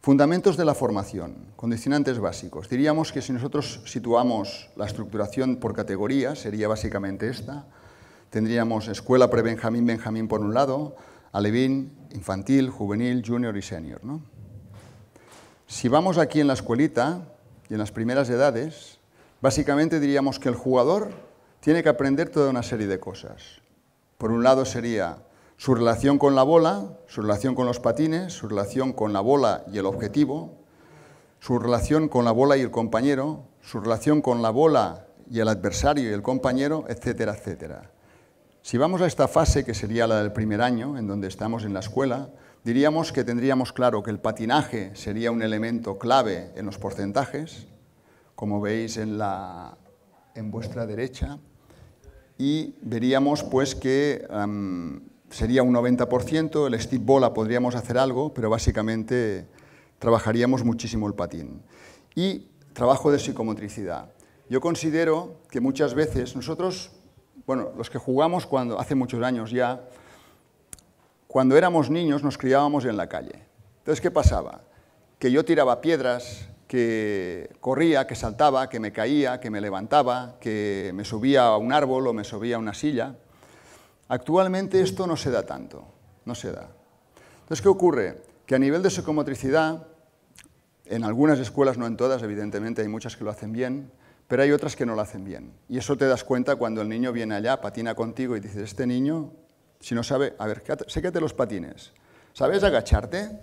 Fundamentos de la formación, condicionantes básicos. Diríamos que si nosotros situamos la estructuración por categoría, sería básicamente esta, tendríamos escuela pre-Benjamín, Benjamín por un lado, Alevín, infantil, juvenil, junior y senior. Si vamos aquí en la escuelita y en las primeras edades, básicamente diríamos que el jugador tiene que aprender toda una serie de cosas. Por un lado sería su relación con la bola, su relación con los patines, su relación con la bola y el objetivo, su relación con la bola y el compañero, su relación con la bola y el adversario y el compañero, etcétera, etcétera. Si vamos a esta fase, que sería la del primer año, en donde estamos en la escuela, diríamos que tendríamos claro que el patinaje sería un elemento clave en los porcentajes, como veis en, la, en vuestra derecha, y veríamos pues que sería un 90%, el stick bola podríamos hacer algo, pero básicamente trabajaríamos muchísimo el patín. Y trabajo de psicomotricidad. Yo considero que muchas veces nosotros bueno, los que jugamos cuando, hace muchos años ya, cuando éramos niños nos criábamos en la calle. Entonces, ¿qué pasaba? Que yo tiraba piedras, que corría, que saltaba, que me caía, que me levantaba, que me subía a un árbol o me subía a una silla. Actualmente esto no se da tanto, no se da. Entonces, ¿qué ocurre? Que a nivel de psicomotricidad, en algunas escuelas, no en todas, evidentemente hay muchas que lo hacen bien, pero hay otras que no lo hacen bien. Y eso te das cuenta cuando el niño viene allá, patina contigo y dices, este niño, si no sabe, a ver, te los patines. ¿Sabes agacharte?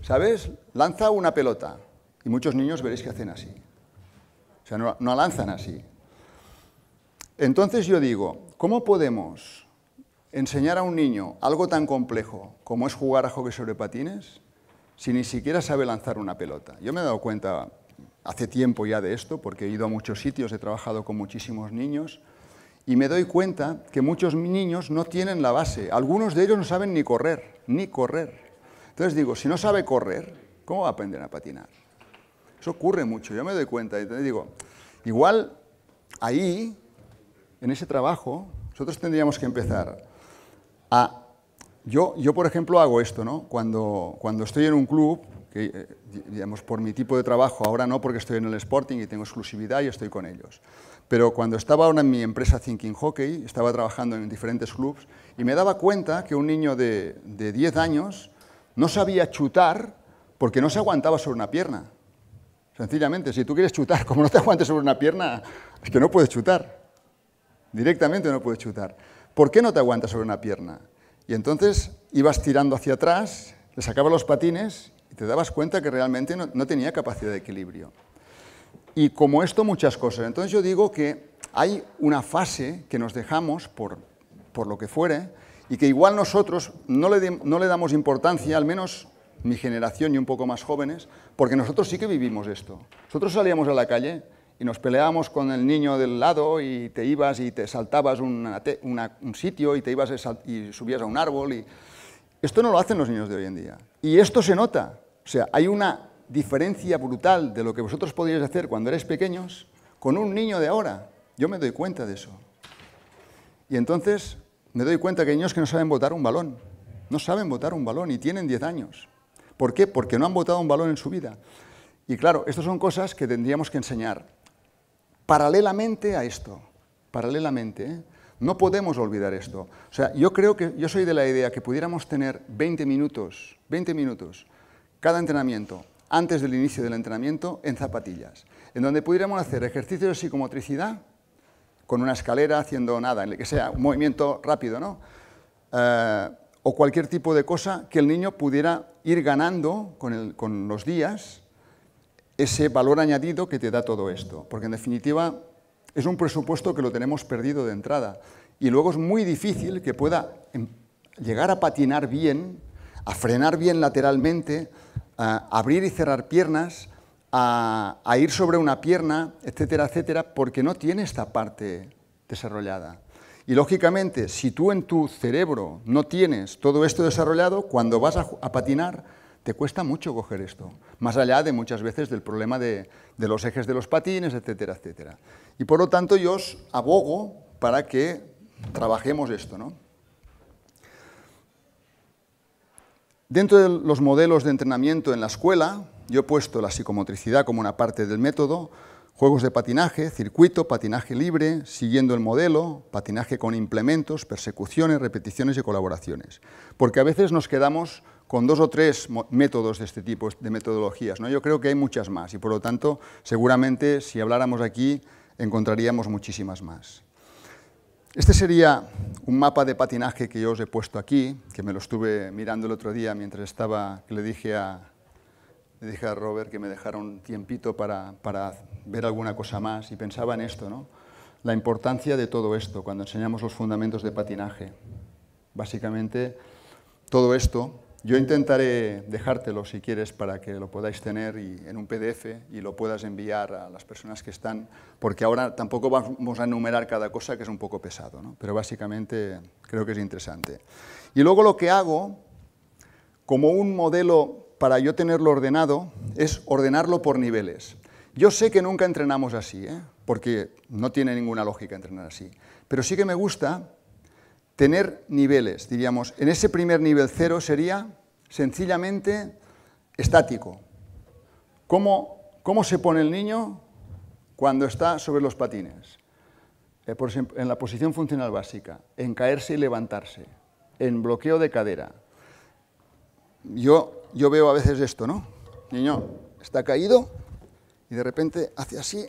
¿Sabes? Lanza una pelota. Y muchos niños veréis que hacen así. O sea, no, no lanzan así. Entonces yo digo, ¿cómo podemos enseñar a un niño algo tan complejo como es jugar a hockey sobre patines si ni siquiera sabe lanzar una pelota? Yo me he dado cuenta hace tiempo ya de esto, porque he ido a muchos sitios, he trabajado con muchísimos niños, y me doy cuenta que muchos niños no tienen la base. Algunos de ellos no saben ni correr, ni correr. Entonces digo, si no sabe correr, ¿cómo va a aprender a patinar? Eso ocurre mucho, yo me doy cuenta. Y digo, igual ahí, en ese trabajo, nosotros tendríamos que empezar a... Yo, yo por ejemplo, hago esto, ¿no? Cuando, cuando estoy en un club, que, eh, digamos, por mi tipo de trabajo, ahora no porque estoy en el Sporting y tengo exclusividad y estoy con ellos. Pero cuando estaba ahora en mi empresa Thinking Hockey, estaba trabajando en diferentes clubs y me daba cuenta que un niño de, de 10 años no sabía chutar porque no se aguantaba sobre una pierna. Sencillamente, si tú quieres chutar, como no te aguantes sobre una pierna, es que no puedes chutar. Directamente no puedes chutar. ¿Por qué no te aguantas sobre una pierna? Y entonces ibas tirando hacia atrás, le sacaba los patines te dabas cuenta que realmente no, tenía capacidad de equilibrio. Y como esto, muchas cosas. Entonces yo digo que hay una fase que nos dejamos por, por lo que fuere y que igual nosotros no le, no le damos importancia, al menos mi generación y un poco más jóvenes, porque nosotros sí que vivimos esto. Nosotros salíamos a la calle y nos peleábamos con el niño del lado y te ibas y te saltabas un sitio y te ibas y subías a un árbol. Y... Esto no lo hacen los niños de hoy en día. Y esto se nota. O sea, hay una diferencia brutal de lo que vosotros podíais hacer cuando erais pequeños con un niño de ahora. Yo me doy cuenta de eso. Y entonces me doy cuenta que hay niños que no saben botar un balón. No saben botar un balón y tienen 10 años. ¿Por qué? Porque no han votado un balón en su vida. Y claro, estas son cosas que tendríamos que enseñar. Paralelamente a esto, paralelamente, ¿eh? no podemos olvidar esto. O sea, yo creo que, yo soy de la idea que pudiéramos tener 20 minutos, 20 minutos cada entrenamiento, antes del inicio del entrenamiento, en zapatillas, en donde pudiéramos hacer ejercicios de psicomotricidad con una escalera haciendo nada, en que sea un movimiento rápido, ¿no? Eh, o cualquier tipo de cosa que el niño pudiera ir ganando con, con los días ese valor añadido que te da todo esto. Porque en definitiva es un presupuesto que lo tenemos perdido de entrada. Y luego es muy difícil que pueda em, llegar a patinar bien, a frenar bien lateralmente, abrir y cerrar piernas, a, ir sobre una pierna, etcétera, etcétera, porque no tiene esta parte desarrollada. Y lógicamente, si tú en tu cerebro no tienes todo esto desarrollado, cuando vas a, patinar, te cuesta mucho coger esto, más allá de muchas veces del problema de, de los ejes de los patines, etcétera, etcétera. Y por lo tanto yo os abogo para que trabajemos esto, ¿no? Dentro de los modelos de entrenamiento en la escuela, yo he puesto la psicomotricidad como una parte del método, juegos de patinaje, circuito, patinaje libre, siguiendo el modelo, patinaje con implementos, persecuciones, repeticiones y colaboraciones. Porque a veces nos quedamos con dos o tres métodos de este tipo, de metodologías. ¿no? Yo creo que hay muchas más y por lo tanto seguramente si habláramos aquí encontraríamos muchísimas más. Este sería un mapa de patinaje que yo os he puesto aquí, que me lo estuve mirando el otro día mientras estaba, le dije a, dije a Robert que me dejara un tiempito para, para ver alguna cosa más y pensaba en esto, ¿no? la importancia de todo esto cuando enseñamos los fundamentos de patinaje. Básicamente, todo esto yo intentaré dejártelo si quieres para que lo podáis tener en un PDF y lo puedas enviar a las personas que están, porque ahora tampoco vamos a enumerar cada cosa que es un poco pesado, pero básicamente creo que es interesante. Y luego lo que hago, como un modelo para yo tenerlo ordenado, es ordenarlo por niveles. Yo sé que nunca entrenamos así, ¿eh? porque no tiene ninguna lógica entrenar así, pero sí que me gusta tener niveles, diríamos. En ese primer nivel cero sería sencillamente estático. ¿Cómo, cómo se pone el niño cuando está sobre los patines? Eh, en la posición funcional básica, en caerse y levantarse, en bloqueo de cadera. Yo, yo veo a veces esto, ¿no? Niño está caído y de repente hace así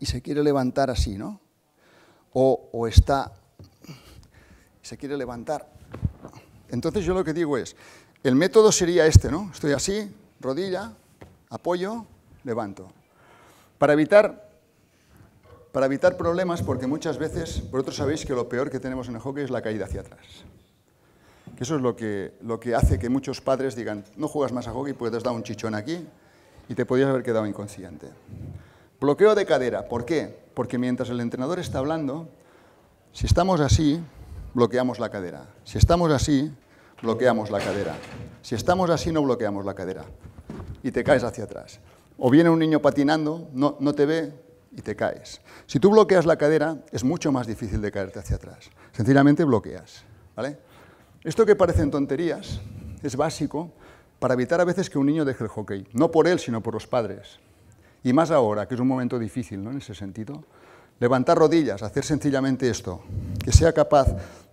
y se quiere levantar así, ¿no? o, o está se quiere levantar. Entonces yo lo que digo es, el método sería este, ¿no? Estoy así, rodilla, apoyo, levanto. Para evitar, para evitar problemas, porque muchas veces, vosotros sabéis que lo peor que tenemos en el hockey es la caída hacia atrás. Que eso es lo que, lo que hace que muchos padres digan, no juegas más a hockey porque te has dado un chichón aquí y te podías haber quedado inconsciente. Bloqueo de cadera, ¿por qué? Porque mientras el entrenador está hablando, si estamos así, bloqueamos la cadera. Si estamos así, bloqueamos la cadera. Si estamos así, no bloqueamos la cadera y te caes hacia atrás. O viene un niño patinando, no, no te ve y te caes. Si tú bloqueas la cadera, es mucho más difícil de caerte hacia atrás. Sencillamente bloqueas. ¿vale? Esto que parecen tonterías es básico para evitar a veces que un niño deje el hockey. No por él, sino por los padres. Y más ahora, que es un momento difícil ¿no? en ese sentido. Levantar rodillas, hacer sencillamente esto, que sea capaz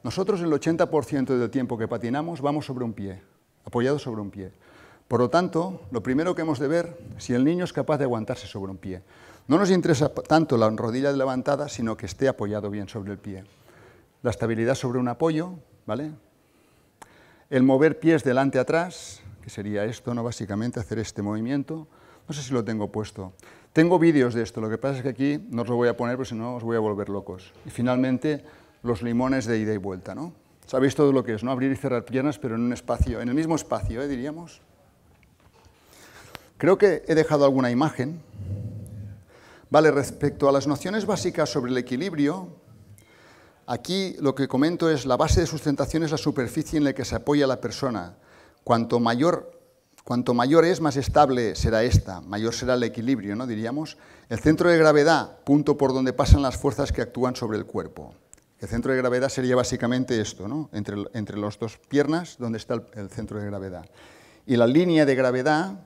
nosotros el 80% del tiempo que patinamos vamos sobre un pie, apoyados sobre un pie. Por lo tanto, lo primero que hemos de ver es si el niño es capaz de aguantarse sobre un pie. No nos interesa tanto la rodilla levantada, sino que esté apoyado bien sobre el pie. La estabilidad sobre un apoyo, ¿vale? El mover pies delante atrás, que sería esto, ¿no? Básicamente hacer este movimiento. No sé si lo tengo puesto. Tengo vídeos de esto, lo que pasa es que aquí no os lo voy a poner, porque si no os voy a volver locos. Y finalmente, los limones de ida y vuelta, ¿no? Sabéis todo lo que es, ¿no? Abrir y cerrar piernas, pero en un espacio, en el mismo espacio, ¿eh? diríamos. Creo que he dejado alguna imagen. Vale, respecto a las nociones básicas sobre el equilibrio, aquí lo que comento es la base de sustentación es la superficie en la que se apoya la persona. Cuanto mayor, cuanto mayor es, más estable será esta, mayor será el equilibrio, ¿no? diríamos. El centro de gravedad, punto por donde pasan las fuerzas que actúan sobre el cuerpo. El centro de gravedad sería básicamente esto, entre, las dos piernas, donde está el, centro de gravedad. Y la línea de gravedad,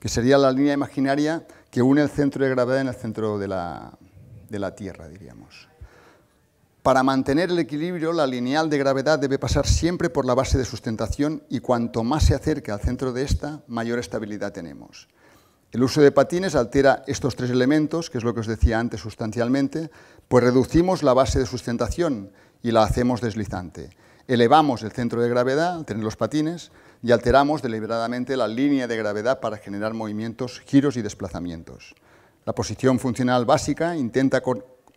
que sería la línea imaginaria que une el centro de gravedad en el centro de la, de la Tierra, diríamos. Para mantener el equilibrio, la lineal de gravedad debe pasar siempre por la base de sustentación y cuanto más se acerca al centro de esta, mayor estabilidad tenemos. El uso de patines altera estos tres elementos, que es lo que os decía antes sustancialmente, pues reducimos la base de sustentación y la hacemos deslizante. Elevamos el centro de gravedad al tener los patines y alteramos deliberadamente la línea de gravedad para generar movimientos, giros y desplazamientos. La posición funcional básica intenta,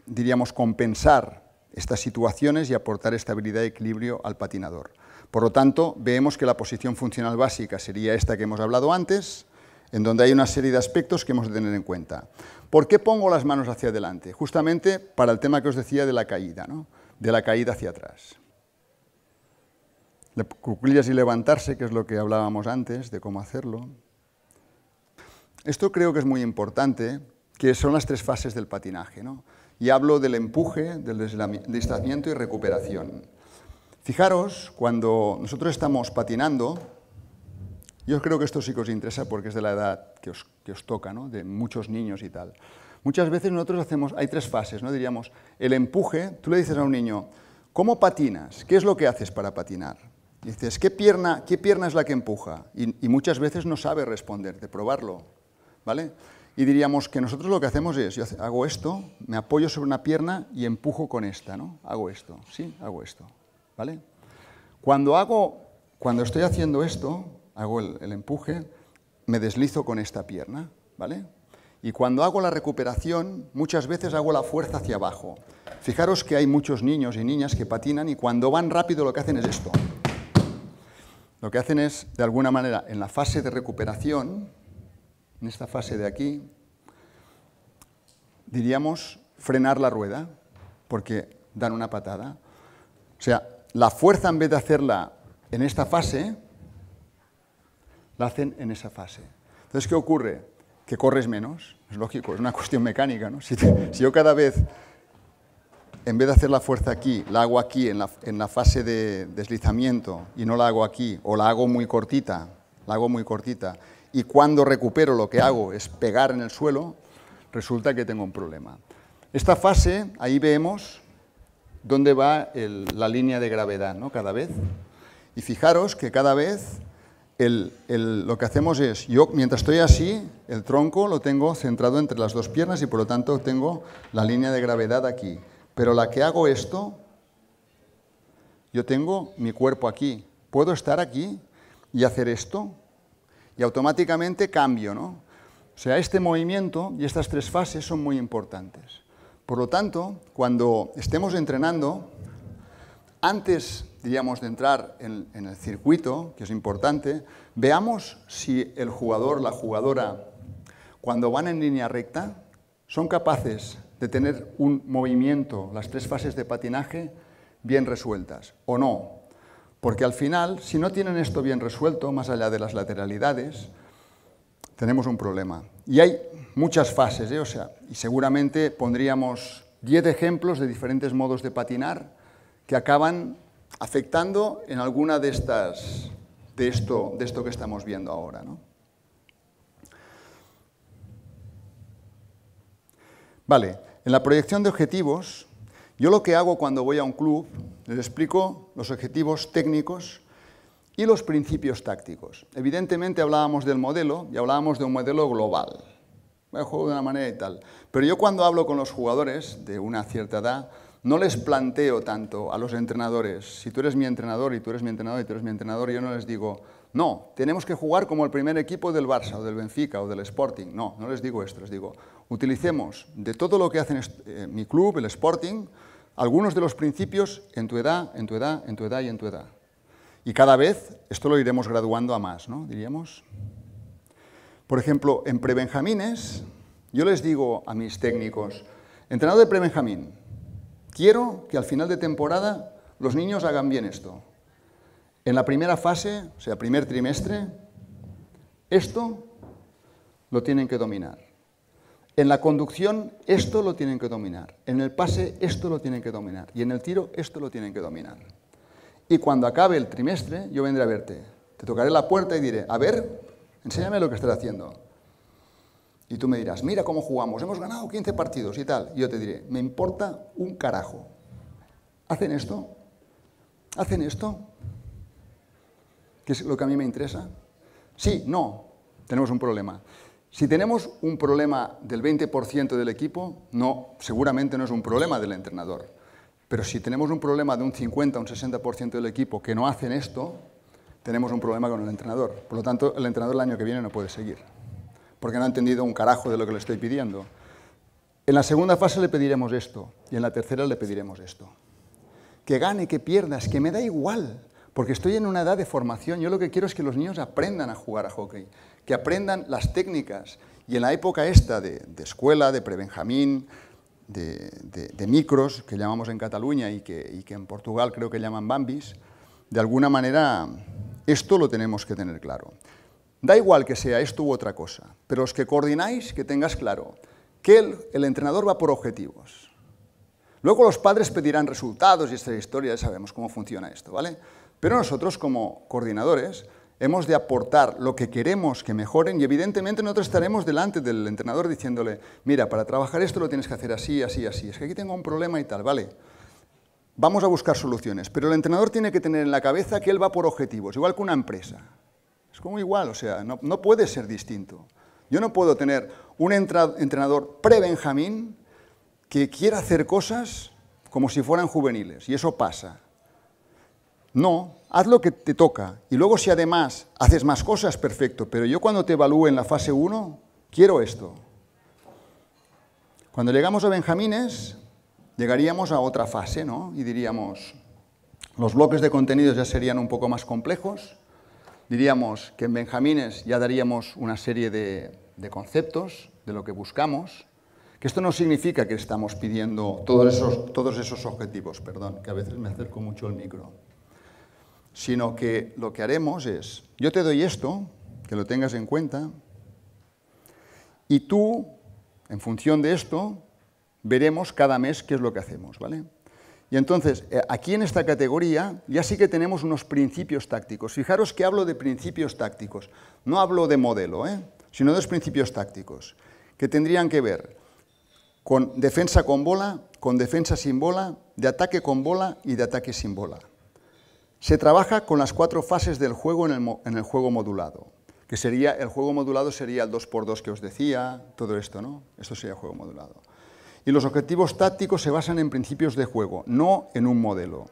diríamos, compensar estas situaciones y aportar estabilidad y equilibrio al patinador. Por lo tanto, vemos que la posición funcional básica sería esta que hemos hablado antes, en donde hay una serie de aspectos que hemos de tener en cuenta. ¿Por qué pongo las manos hacia adelante? Justamente para el tema que os decía de la caída, ¿no? de la caída hacia atrás. Cuclillas y levantarse, que es lo que hablábamos antes, de cómo hacerlo. Esto creo que es muy importante, que son las tres fases del patinaje. Y hablo del empuje, del deslizamiento y recuperación. Fijaros, cuando nosotros estamos patinando, yo creo que esto sí que os interesa porque es de la edad que os, que toca, de muchos niños y tal. Muchas veces nosotros hacemos, hay tres fases, ¿no? diríamos, el empuje, tú le dices a un niño, ¿cómo patinas? ¿Qué es lo que haces para patinar? dices, ¿qué pierna, qué pierna es la que empuja? Y, muchas veces no sabe responder, de probarlo, ¿vale? Y diríamos que nosotros lo que hacemos es, yo hago esto, me apoyo sobre una pierna y empujo con esta, ¿no? Hago esto, sí, hago esto, ¿vale? Cuando hago, cuando estoy haciendo esto, hago el, empuje, me deslizo con esta pierna, ¿vale? Y cuando hago la recuperación, muchas veces hago la fuerza hacia abajo. Fijaros que hay muchos niños y niñas que patinan y cuando van rápido lo que hacen es esto. Lo que hacen es, de alguna manera, en la fase de recuperación, en esta fase de aquí, diríamos frenar la rueda, porque dan una patada. O sea, la fuerza en vez de hacerla en esta fase, la hacen en esa fase. Entonces, ¿qué ocurre? Que corres menos, es lógico, es una cuestión mecánica. ¿no? Si, yo cada vez, en vez de hacer la fuerza aquí, la hago aquí en la, fase de deslizamiento y no la hago aquí, o la hago muy cortita, la hago muy cortita, y cuando recupero lo que hago es pegar en el suelo, resulta que tengo un problema. Esta fase, ahí vemos dónde va la línea de gravedad, ¿no? Cada vez. Y fijaros que cada vez lo que hacemos es, yo mientras estoy así, el tronco lo tengo centrado entre las dos piernas y por lo tanto tengo la línea de gravedad aquí. Pero la que hago esto, yo tengo mi cuerpo aquí. Puedo estar aquí y hacer esto y automáticamente cambio, ¿no? O sea, este movimiento y estas tres fases son muy importantes. Por lo tanto, cuando estemos entrenando, antes de entrar en, el circuito, que es importante, veamos si el jugador, la jugadora, cuando van en línea recta, son capaces de tener un movimiento, las tres fases de patinaje, bien resueltas, o no. Porque al final, si no tienen esto bien resuelto, más allá de las lateralidades, tenemos un problema. Y hay muchas fases, ¿eh? o y seguramente pondríamos 10 ejemplos de diferentes modos de patinar que acaban afectando en alguna de estas, de esto, que estamos viendo ahora. ¿no? Vale, en la proyección de objetivos, yo lo que hago cuando voy a un club, les explico los objetivos técnicos y los principios tácticos. Evidentemente hablábamos del modelo y hablábamos de un modelo global. Me juego de una manera y tal. Pero yo cuando hablo con los jugadores de una cierta edad, no les planteo tanto a los entrenadores, si tú eres mi entrenador y tú eres mi entrenador y tú eres mi entrenador, yo no les digo, no, tenemos que jugar como el primer equipo del Barça o del Benfica o del Sporting. No, no les digo esto, les digo, utilicemos de todo lo que hace eh, mi club, el Sporting, algunos de los principios en tu edad, en tu edad, en tu edad y en tu edad. Y cada vez esto lo iremos graduando a más, ¿no? Diríamos. Por ejemplo, en prebenjamines, yo les digo a mis técnicos, entrenador de prebenjamín, Quiero que al final de temporada los niños hagan bien esto. En la primera fase, o sea, primer trimestre, esto lo tienen que dominar. En la conducción, esto lo tienen que dominar. En el pase, esto lo tienen que dominar. Y en el tiro, esto lo tienen que dominar. Y cuando acabe el trimestre, yo vendré a verte. Te tocaré la puerta y diré, a ver, enséñame lo que estás haciendo. Y tú me dirás, mira cómo jugamos, hemos ganado 15 partidos y tal. Y yo te diré, me importa un carajo. ¿Hacen esto? ¿Hacen esto? ¿Qué es lo que a mí me interesa? Sí, no, tenemos un problema. Si tenemos un problema del 20% del equipo, no, seguramente no es un problema del entrenador. Pero si tenemos un problema de un 50 o un 60% del equipo que no hacen esto, tenemos un problema con el entrenador. Por lo tanto, el entrenador el año que viene no puede seguir porque no ha entendido un carajo de lo que le estoy pidiendo. En la segunda fase le pediremos esto y en la tercera le pediremos esto. Que gane, que pierda, es que me da igual, porque estoy en una edad de formación. Yo lo que quiero es que los niños aprendan a jugar a hockey, que aprendan las técnicas. Y en la época esta de, escuela, de prebenjamín, de, de, micros, que llamamos en Cataluña y y que en Portugal creo que llaman bambis, de alguna manera esto lo tenemos que tener claro. Da igual que sea esto u otra cosa, pero los que coordináis, que tengas claro que el, entrenador va por objetivos. Luego los padres pedirán resultados y esta historia, ya sabemos cómo funciona esto, ¿vale? Pero nosotros como coordinadores hemos de aportar lo que queremos que mejoren y evidentemente nosotros estaremos delante del entrenador diciéndole, mira, para trabajar esto lo tienes que hacer así, así, así, es que aquí tengo un problema y tal, ¿vale? Vamos a buscar soluciones, pero el entrenador tiene que tener en la cabeza que él va por objetivos, igual que una empresa. Es como igual, o sea, no, puede ser distinto. Yo no puedo tener un entrenador pre-Benjamín que quiera hacer cosas como si fueran juveniles, y eso pasa. No, haz lo que te toca, y luego si además haces más cosas, perfecto, pero yo cuando te evalúe en la fase 1, quiero esto. Cuando llegamos a Benjamines, llegaríamos a otra fase, ¿no? Y diríamos, los bloques de contenidos ya serían un poco más complejos, diríamos que en Benjamines ya daríamos una serie de, conceptos de lo que buscamos, que esto no significa que estamos pidiendo todos esos, todos esos objetivos, perdón, que a veces me acerco mucho el micro, sino que lo que haremos es, yo te doy esto, que lo tengas en cuenta, y tú, en función de esto, veremos cada mes qué es lo que hacemos, ¿vale? Y entonces, eh, aquí en esta categoría ya sí que tenemos unos principios tácticos. Fijaros que hablo de principios tácticos, no hablo de modelo, ¿eh? sino de los principios tácticos, que tendrían que ver con defensa con bola, con defensa sin bola, de ataque con bola y de ataque sin bola. Se trabaja con las cuatro fases del juego en el, en el juego modulado, que sería, el juego modulado sería el 2x2 que os decía, todo esto, ¿no? Esto sería el juego modulado y los objetivos tácticos se basan en principios de juego, no en un modelo.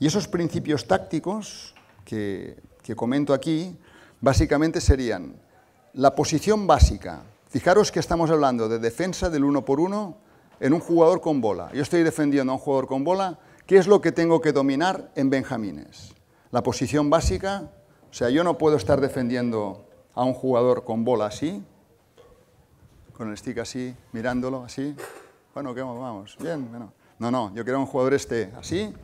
Y esos principios tácticos que, comento aquí, básicamente serían la posición básica. Fijaros que estamos hablando de defensa del uno por uno en un jugador con bola. Yo estoy defendiendo a un jugador con bola. ¿Qué es lo que tengo que dominar en Benjamines? La posición básica. O sea, yo no puedo estar defendiendo a un jugador con bola así, con el stick así, mirándolo así. Bueno, ¿qué vamos? Bien, bueno. No, no, yo quiero un jugador este así,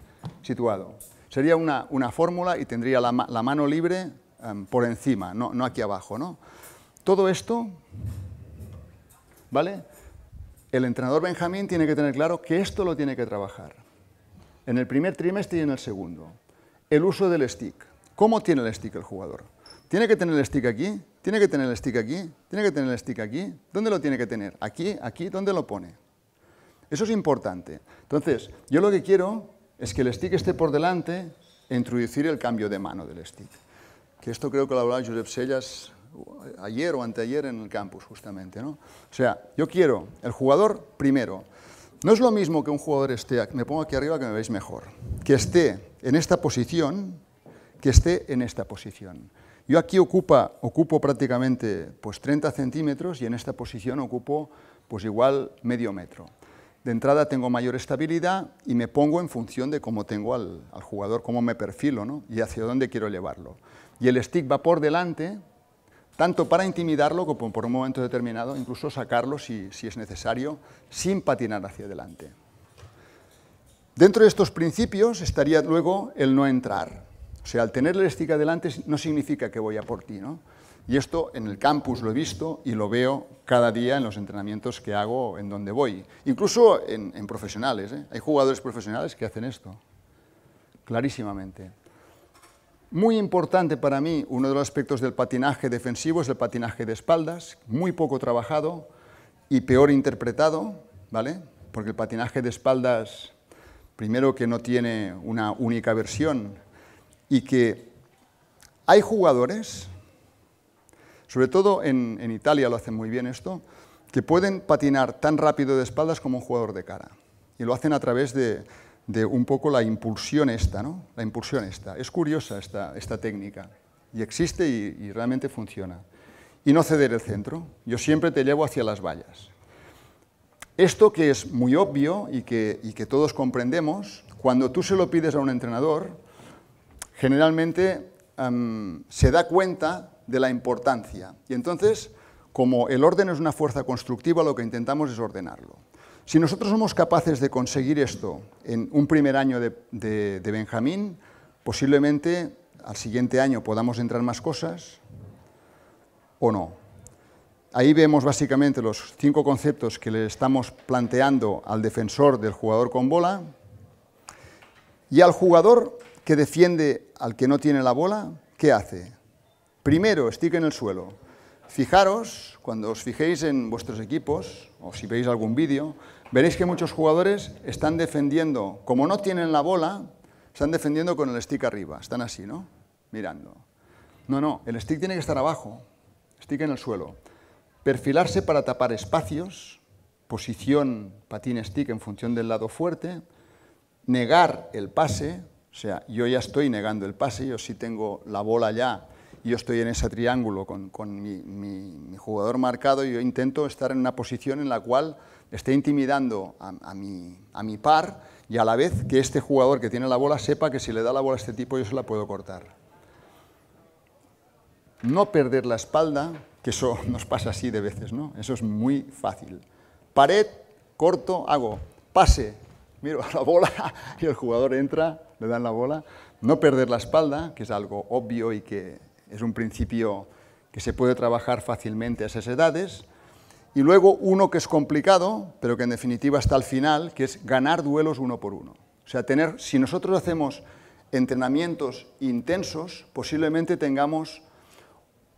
situado. Sería una, fórmula y tendría la, mano libre em, por encima, no, no aquí abajo, ¿no? Todo esto, ¿vale? El entrenador Benjamín tiene que tener claro que esto lo tiene que trabajar. En el primer trimestre y en el segundo. El uso del stick. ¿Cómo tiene el stick el jugador? ¿Tiene que tener el stick aquí? ¿Tiene que tener el stick aquí? ¿Tiene que tener el stick aquí? ¿Dónde lo tiene que tener? ¿Aquí? ¿Aquí? ¿Dónde lo pone? Eso es importante. Entonces, yo lo que quiero es que el stick esté por delante e introducir el cambio de mano del stick. Que esto creo que lo hablaba Josep Sellas uh, ayer o anteayer en el campus, justamente. ¿no? O sea, yo quiero el jugador primero. No es lo mismo que un jugador esté, me pongo aquí arriba que me veis mejor, que esté en esta posición, que esté en esta posición. Yo aquí ocupo prácticamente 30 pues, centímetros y en esta posición ocupo pues, igual medio metro. De entrada tengo mayor estabilidad y me pongo en función de cómo tengo al, jugador, cómo me perfilo y hacia dónde quiero llevarlo. Y el stick va por delante, tanto para intimidarlo como por un momento determinado, incluso sacarlo si, si es necesario, sin patinar hacia adelante. Dentro de estos principios estaría luego el no entrar. O sea, al tener el stick adelante no significa que voy a por ti, ¿no? Y esto en el campus lo he visto y lo veo cada día en los entrenamientos que hago en donde voy. Incluso en, profesionales. ¿eh? Hay jugadores profesionales que hacen esto, clarísimamente. Muy importante para mí, uno de los aspectos del patinaje defensivo es el patinaje de espaldas, muy poco trabajado y peor interpretado, ¿vale? Porque el patinaje de espaldas, primero que no tiene una única versión, y que hay jugadores, sobre todo en, Italia lo hacen muy bien esto, que pueden patinar tan rápido de espaldas como un jugador de cara. Y lo hacen a través de, un poco la impulsión esta, ¿no? La impulsión esta. Es curiosa esta, técnica. Y existe y, realmente funciona. Y no ceder el centro. Yo siempre te llevo hacia las vallas. Esto que es muy obvio y que todos comprendemos, cuando tú se lo pides a un entrenador, generalmente em, se da cuenta de la importancia. Y entonces, como el orden es una fuerza constructiva, lo que intentamos es ordenarlo. Si nosotros somos capaces de conseguir esto en un primer año de, de Benjamín, posiblemente al siguiente año podamos entrar más cosas o no. Ahí vemos básicamente los cinco conceptos que le estamos planteando al defensor del jugador con bola. Y al jugador que defiende al que no tiene la bola, ¿qué hace? Primero, stick en el suelo. Fijaros, cuando os fijéis en vuestros equipos, o si veis algún vídeo, veréis que muchos jugadores están defendiendo, como no tienen la bola, están defendiendo con el stick arriba, están así, ¿no? Mirando. No, no, el stick tiene que estar abajo, stick en el suelo. Perfilarse para tapar espacios, posición patín-stick en función del lado fuerte, negar el pase, o sea, yo ya estoy negando el pase, yo sí tengo la bola ya, yo estoy en ese triángulo con, mi, jugador marcado y yo intento estar en una posición en la cual esté intimidando a, a mi par y a la vez que este jugador que tiene la bola sepa que si le da la bola a este tipo yo se la puedo cortar. No perder la espalda, que eso nos pasa así de veces, ¿no? Eso es muy fácil. Pared, corto, hago. Pase, miro a la bola y el jugador entra, le dan la bola. No perder la espalda, que es algo obvio y que es un principio que se puede trabajar fácilmente a esas edades. Y luego uno que es complicado, pero que en definitiva está al final, que es ganar duelos uno por uno. O sea, tener, si nosotros hacemos entrenamientos intensos, posiblemente tengamos,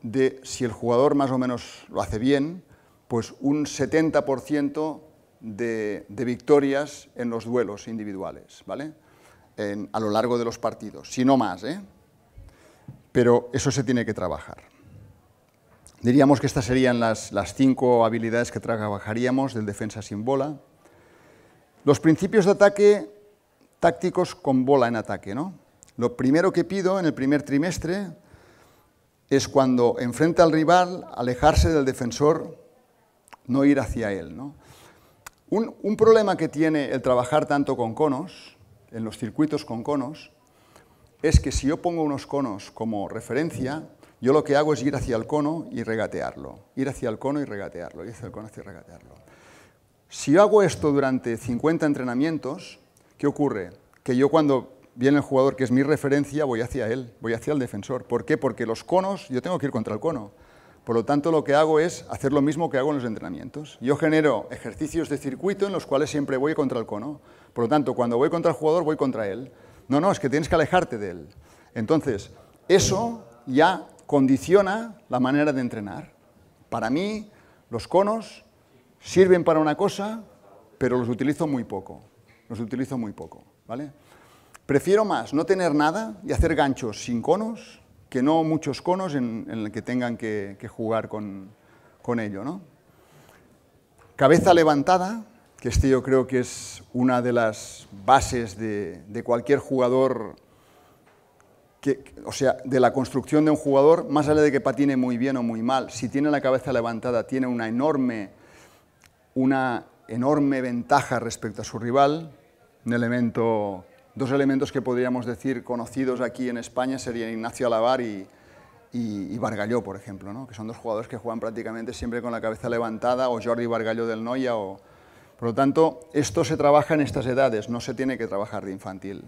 de, si el jugador más o menos lo hace bien, pues un 70% de, victorias en los duelos individuales, ¿vale? a lo largo de los partidos, si no más, ¿eh? Pero eso se tiene que trabajar. Diríamos que estas serían las, las cinco habilidades que trabajaríamos del defensa sin bola. Los principios de ataque tácticos con bola en ataque, ¿no? Lo primero que pido en el primer trimestre es cuando enfrenta al rival, alejarse del defensor, no ir hacia él. ¿no? Un, problema que tiene el trabajar tanto con conos, en los circuitos con conos, es que si yo pongo unos conos como referencia, yo lo que hago es ir hacia el cono y regatearlo, ir hacia el cono y regatearlo, ir hacia el cono y regatearlo. Si yo hago esto durante 50 entrenamientos, ¿qué ocurre? Que yo cuando viene el jugador que es mi referencia, voy hacia él, voy hacia el defensor. ¿Por qué? Porque los conos, yo tengo que ir contra el cono. Por lo tanto, lo que hago es hacer lo mismo que hago en los entrenamientos. Yo genero ejercicios de circuito en los cuales siempre voy contra el cono. Por lo tanto, cuando voy contra el jugador, voy contra él. No, no, es que tienes que alejarte de él. Entonces, eso ya condiciona la manera de entrenar. Para mí, los conos sirven para una cosa, pero los utilizo muy poco. Los utilizo muy poco, ¿vale? Prefiero más no tener nada y hacer ganchos sin conos que no muchos conos en, el que tengan que, jugar con, ello. Cabeza levantada, que este yo creo que es una de las bases de, cualquier jugador, o sea, de la construcción de un jugador, más allá de que patine muy bien o muy mal, si tiene la cabeza levantada tiene una enorme, una enorme ventaja respecto a su rival, un elemento Dos elementos que podríamos decir conocidos aquí en España serían Ignacio Alavar y, y, por ejemplo, ¿no? que son dos jugadores que juegan prácticamente siempre con la cabeza levantada, o Jordi Bargalló del Noia. O... Por lo tanto, esto se trabaja en estas edades, no se tiene que trabajar de infantil.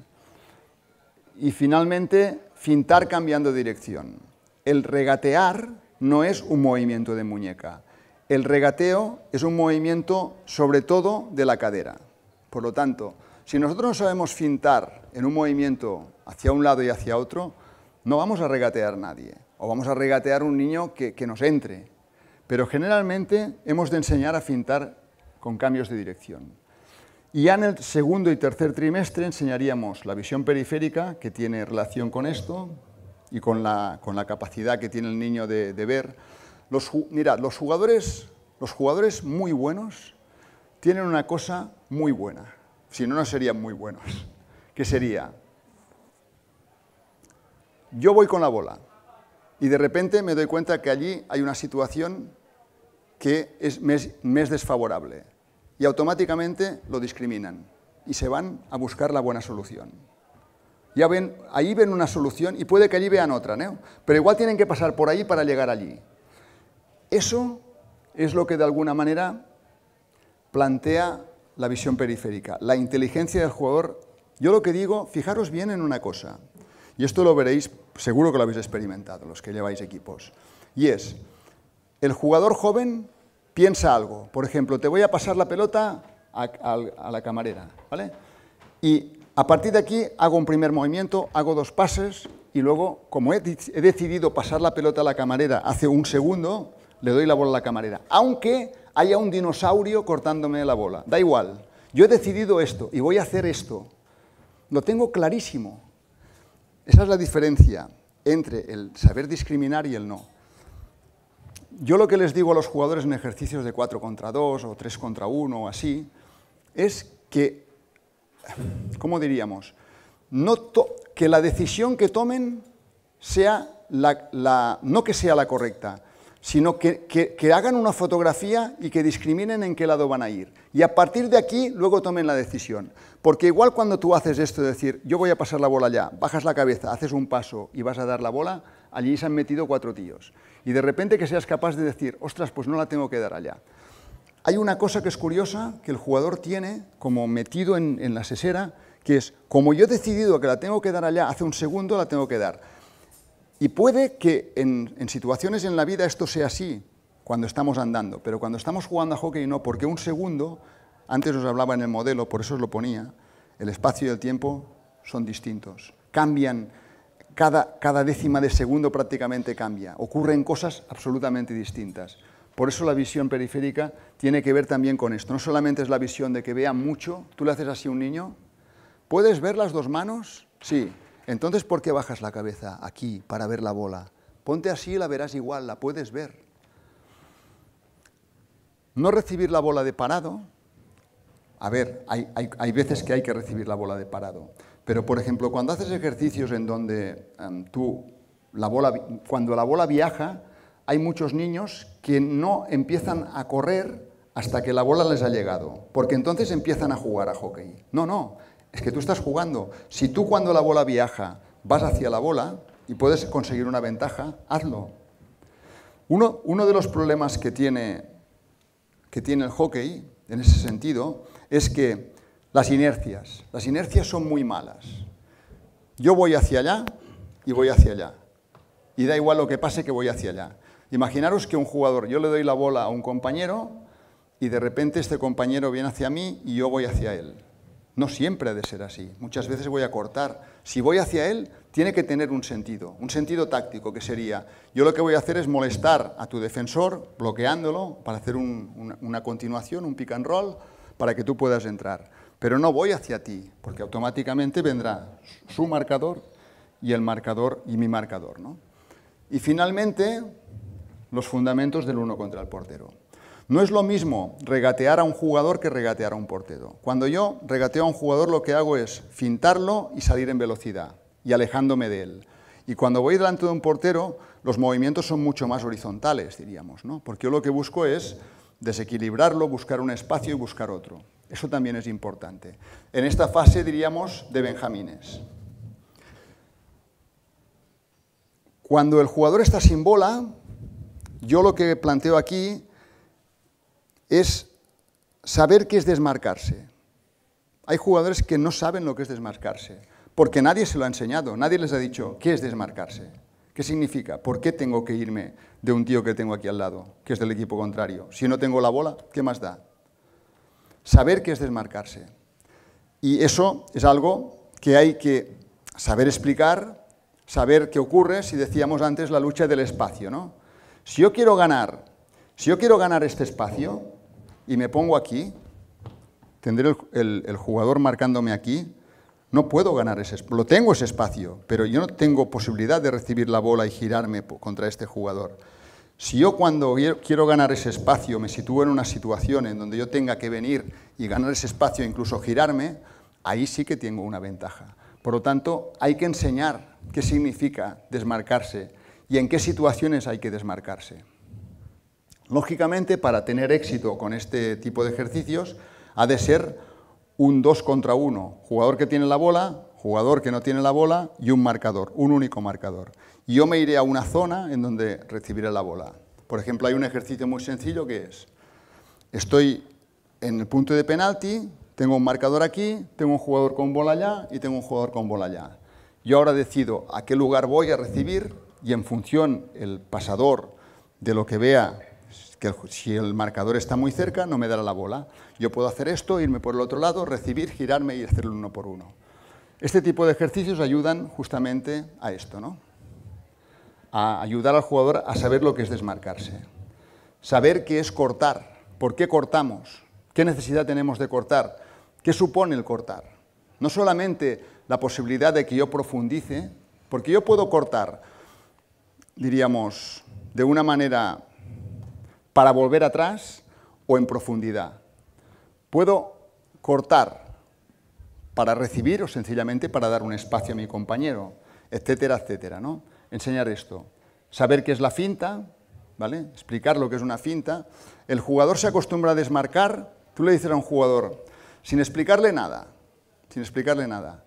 Y finalmente, fintar cambiando dirección. El regatear no es un movimiento de muñeca. El regateo es un movimiento sobre todo de la cadera. Por lo tanto, si nosotros no sabemos fintar en un movimiento hacia un lado y hacia otro, no vamos a regatear a nadie, o vamos a regatear a un niño que, nos entre. Pero generalmente hemos de enseñar a fintar con cambios de dirección. Y ya en el segundo y tercer trimestre enseñaríamos la visión periférica, que tiene relación con esto y con la, capacidad que tiene el niño de, ver. Los, los jugadores, los jugadores muy buenos tienen una cosa muy buena, si no, no serían muy buenos. ¿Qué sería? Yo voy con la bola y de repente me doy cuenta que allí hay una situación que es, me, desfavorable y automáticamente lo discriminan y se van a buscar la buena solución. Ya ven, ahí ven una solución y puede que allí vean otra, ¿no? Pero igual tienen que pasar por ahí para llegar allí. Eso es lo que de alguna manera plantea la visión periférica, la inteligencia del jugador. Yo lo que digo, fijaros bien en una cosa, y esto lo veréis, seguro que lo habéis experimentado, los que lleváis equipos, y es, el jugador joven piensa algo, por ejemplo, te voy a pasar la pelota a, la camarera, ¿vale? Y a partir de aquí hago un primer movimiento, hago dos pases, y luego, como he decidido pasar la pelota a la camarera hace un segundo, le doy la bola a la camarera, aunque haya un dinosaurio cortándome la bola. Da igual. Yo he decidido esto y voy a hacer esto. Lo tengo clarísimo. Esa es la diferencia entre el saber discriminar y el no. Yo lo que les digo a los jugadores en ejercicios de 4 contra 2 o 3 contra 1 o así, es que, ¿cómo diríamos? que la decisión que tomen sea la, no que sea la correcta, sino que, hagan una fotografía y que discriminen en qué lado van a ir. Y a partir de aquí, luego tomen la decisión. Porque igual cuando tú haces esto, de decir, yo voy a pasar la bola allá, bajas la cabeza, haces un paso y vas a dar la bola, allí se han metido cuatro tíos. Y de repente que seas capaz de decir, ostras, pues no la tengo que dar allá. Hay una cosa que es curiosa, que el jugador tiene como metido en, en la sesera, que es, como yo he decidido que la tengo que dar allá, hace un segundo la tengo que dar y puede que en, situaciones en la vida esto sea así, cuando estamos andando, pero cuando estamos jugando a hockey no, porque un segundo, antes os hablaba en el modelo, por eso os lo ponía, el espacio y el tiempo son distintos, cambian, cada, cada décima de segundo prácticamente cambia, ocurren cosas absolutamente distintas. Por eso la visión periférica tiene que ver también con esto, no solamente es la visión de que vea mucho, tú le haces así a un niño, ¿puedes ver las dos manos? Sí, entonces, ¿por qué bajas la cabeza aquí para ver la bola? Ponte así y la verás igual, la puedes ver. No recibir la bola de parado. A ver, hay, veces que hay que recibir la bola de parado. Pero, por ejemplo, cuando haces ejercicios en donde em, tú, la bola, cuando la bola viaja, hay muchos niños que no empiezan a correr hasta que la bola les ha llegado, porque entonces empiezan a jugar a hockey. No, no, es que tú estás jugando. Si tú cuando la bola viaja vas hacia la bola y puedes conseguir una ventaja, hazlo. Uno, de los problemas que tiene, que tiene el hockey, en ese sentido, es que las inercias, las inercias son muy malas. Yo voy hacia allá y voy hacia allá. Y da igual lo que pase que voy hacia allá. Imaginaros que un jugador, yo le doy la bola a un compañero y de repente este compañero viene hacia mí y yo voy hacia él. No siempre ha de ser así. Muchas veces voy a cortar. Si voy hacia él, tiene que tener un sentido, un sentido táctico que sería, yo lo que voy a hacer es molestar a tu defensor, bloqueándolo, para hacer una, continuación, un pick and roll, para que tú puedas entrar. Pero no voy hacia ti, porque automáticamente vendrá su marcador y el marcador y mi marcador. Y finalmente, los fundamentos del uno contra el portero. No es lo mismo regatear a un jugador que regatear a un portero. Cuando yo regateo a un jugador lo que hago es fintarlo y salir en velocidad y alejándome de él. Y cuando voy delante de un portero, los movimientos son mucho más horizontales, diríamos, ¿no? Porque yo lo que busco es desequilibrarlo, buscar un espacio y buscar otro. Eso también es importante. En esta fase, diríamos, de Benjamines. Cuando el jugador está sin bola, yo lo que planteo aquí es saber qué es desmarcarse. Hay jugadores que no saben lo que es desmarcarse, porque nadie se lo ha enseñado, nadie les ha dicho qué es desmarcarse, qué significa, por qué tengo que irme de un tío que tengo aquí al lado, que es del equipo contrario. Si no tengo la bola, ¿qué más da? Saber qué es desmarcarse. Y eso es algo que hay que saber explicar, saber qué ocurre, si decíamos antes la lucha del espacio, ¿no? Si yo quiero ganar, si yo quiero ganar este espacio, y me pongo aquí, tendré el, jugador marcándome aquí, no puedo ganar ese espacio. Lo tengo ese espacio, pero yo no tengo posibilidad de recibir la bola y girarme contra este jugador. Si yo cuando quiero ganar ese espacio me sitúo en una situación en donde yo tenga que venir y ganar ese espacio, e incluso girarme, ahí sí que tengo una ventaja. Por lo tanto, hay que enseñar qué significa desmarcarse y en qué situaciones hay que desmarcarse. Lógicamente, para tener éxito con este tipo de ejercicios, ha de ser un 2 contra 1, jugador que tiene la bola, jugador que no tiene la bola y un marcador, un único marcador. yo me iré a una zona en donde recibiré la bola. Por ejemplo, hay un ejercicio muy sencillo que es, estoy en el punto de penalti, tengo un marcador aquí, tengo un jugador con bola allá y tengo un jugador con bola allá. Yo ahora decido a qué lugar voy a recibir y en función el pasador de lo que vea que si el marcador está muy cerca no me dará la bola. Yo puedo hacer esto, irme por el otro lado, recibir, girarme y hacerlo uno por uno. Este tipo de ejercicios ayudan justamente a esto, ¿no? a ayudar al jugador a saber lo que es desmarcarse. Saber qué es cortar, por qué cortamos, qué necesidad tenemos de cortar, qué supone el cortar. No solamente la posibilidad de que yo profundice, porque yo puedo cortar, diríamos, de una manera para volver atrás o en profundidad. Puedo cortar para recibir o sencillamente para dar un espacio a mi compañero, etcétera, etcétera. ¿no? Enseñar esto. Saber qué es la finta, ¿vale? explicar lo que es una finta. El jugador se acostumbra a desmarcar. Tú le dices a un jugador, sin explicarle nada, sin explicarle nada,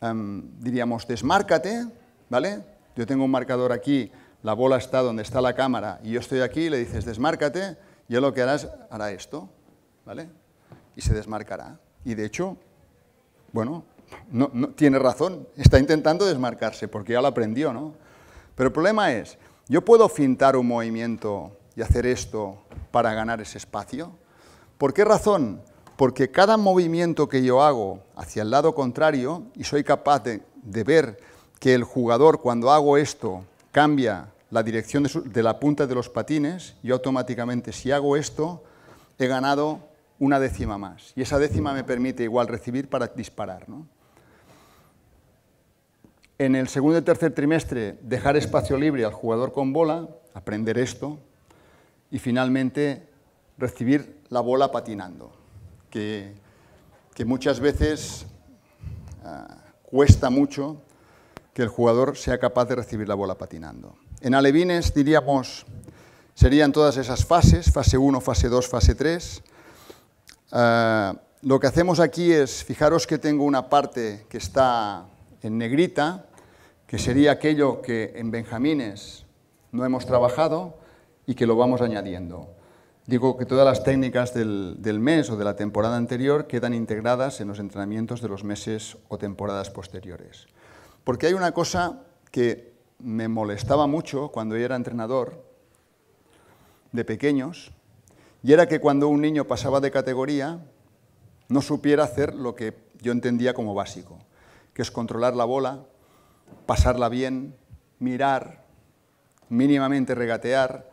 em, diríamos, desmárcate, ¿vale? Yo tengo un marcador aquí la bola está donde está la cámara y yo estoy aquí, le dices desmárcate, y él lo que harás hará esto, ¿vale? Y se desmarcará. Y de hecho, bueno, no, tiene razón, está intentando desmarcarse porque ya lo aprendió, ¿no? Pero el problema es, yo puedo fintar un movimiento y hacer esto para ganar ese espacio. ¿Por qué razón? Porque cada movimiento que yo hago hacia el lado contrario, y soy capaz de ver que el jugador cuando hago esto cambia la dirección de, la punta de los patines, yo automáticamente, si hago esto, he ganado una décima más. Y esa décima me permite igual recibir para disparar. En el segundo y tercer trimestre, dejar espacio libre al jugador con bola, aprender esto, y finalmente recibir la bola patinando, que, que muchas veces ah, cuesta mucho que el jugador sea capaz de recibir la bola patinando. En alevines diríamos, serían todas esas fases, fase 1, fase 2, fase 3. Eh, lo que hacemos aquí es, fijaros que tengo una parte que está en negrita, que sería aquello que en benjamines no hemos trabajado y que lo vamos añadiendo. Digo que todas las técnicas del, del, mes o de la temporada anterior quedan integradas en los entrenamientos de los meses o temporadas posteriores. Porque hay una cosa que me molestaba mucho cuando yo era entrenador de pequeños, y era que cuando un niño pasaba de categoría, no supiera hacer lo que yo entendía como básico, que es controlar la bola, pasarla bien, mirar, mínimamente regatear,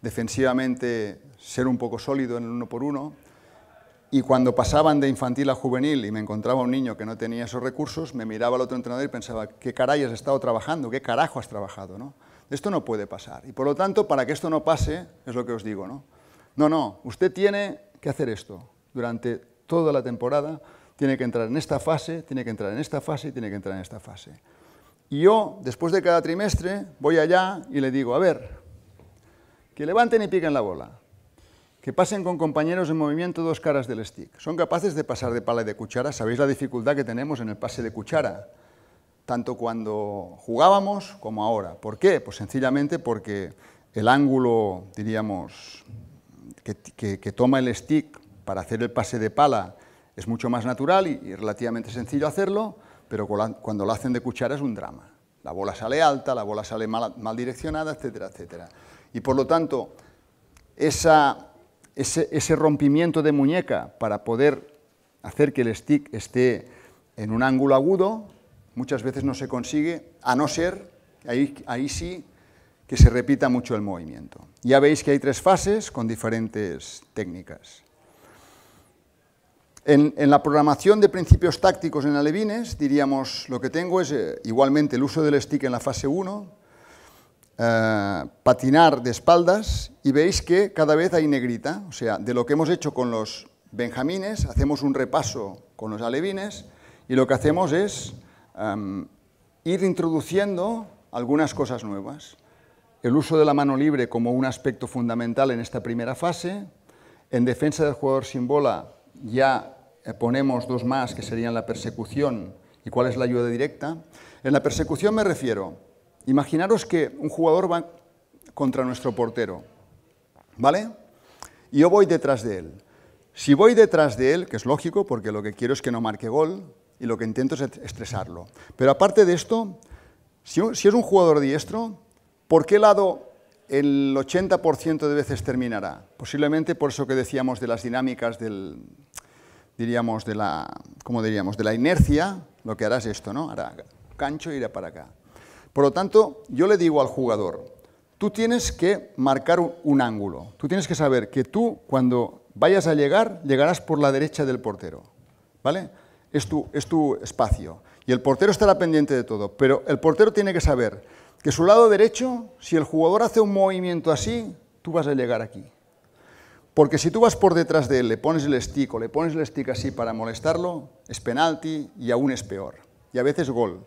defensivamente ser un poco sólido en el uno por uno, y cuando pasaban de infantil a juvenil y me encontraba un niño que no tenía esos recursos, me miraba al otro entrenador y pensaba, ¿qué caray has estado trabajando? ¿Qué carajo has trabajado? ¿no? Esto no puede pasar. Y por lo tanto, para que esto no pase, es lo que os digo, ¿no? No, no, usted tiene que hacer esto durante toda la temporada, tiene que entrar en esta fase, tiene que entrar en esta fase y tiene que entrar en esta fase. Y yo, después de cada trimestre, voy allá y le digo, a ver, que levanten y piquen la bola que pasen con compañeros en movimiento dos caras del stick. Son capaces de pasar de pala y de cuchara. Sabéis la dificultad que tenemos en el pase de cuchara, tanto cuando jugábamos como ahora. ¿Por qué? Pues sencillamente porque el ángulo, diríamos, que, toma el stick para hacer el pase de pala es mucho más natural y, relativamente sencillo hacerlo, pero cuando lo hacen de cuchara es un drama. La bola sale alta, la bola sale mal, mal direccionada, etcétera, etcétera. Y por lo tanto, esa ese, rompimiento de muñeca para poder hacer que el stick esté en un ángulo agudo, muchas veces no se consigue, a no ser, ahí, ahí sí, que se repita mucho el movimiento. Ya veis que hay tres fases con diferentes técnicas. En, la programación de principios tácticos en alevines, diríamos, lo que tengo es eh, igualmente el uso del stick en la fase 1, eh, patinar de espaldas y veis que cada vez hay negrita, o sea, de lo que hemos hecho con los benjamines, hacemos un repaso con los alevines y lo que hacemos es em, ir introduciendo algunas cosas nuevas. El uso de la mano libre como un aspecto fundamental en esta primera fase, en defensa del jugador sin bola ya eh, ponemos dos más que serían la persecución y cuál es la ayuda directa. En la persecución me refiero imaginaros que un jugador va contra nuestro portero, ¿vale? Y yo voy detrás de él. Si voy detrás de él, que es lógico, porque lo que quiero es que no marque gol y lo que intento es estresarlo. Pero aparte de esto, si, es un jugador diestro, ¿por qué lado el 80% de veces terminará? Posiblemente por eso que decíamos de las dinámicas del, diríamos, de la, ¿cómo diríamos? De la inercia, lo que hará es esto, ¿no? Hará cancho e irá para acá. Por lo tanto, yo le digo al jugador, tú tienes que marcar un ángulo, tú tienes que saber que tú cuando vayas a llegar, llegarás por la derecha del portero, ¿vale? Es tu, es tu espacio. Y el portero estará pendiente de todo, pero el portero tiene que saber que su lado derecho, si el jugador hace un movimiento así, tú vas a llegar aquí. Porque si tú vas por detrás de él, le pones el stick o le pones el stick así para molestarlo, es penalti y aún es peor. Y a veces gol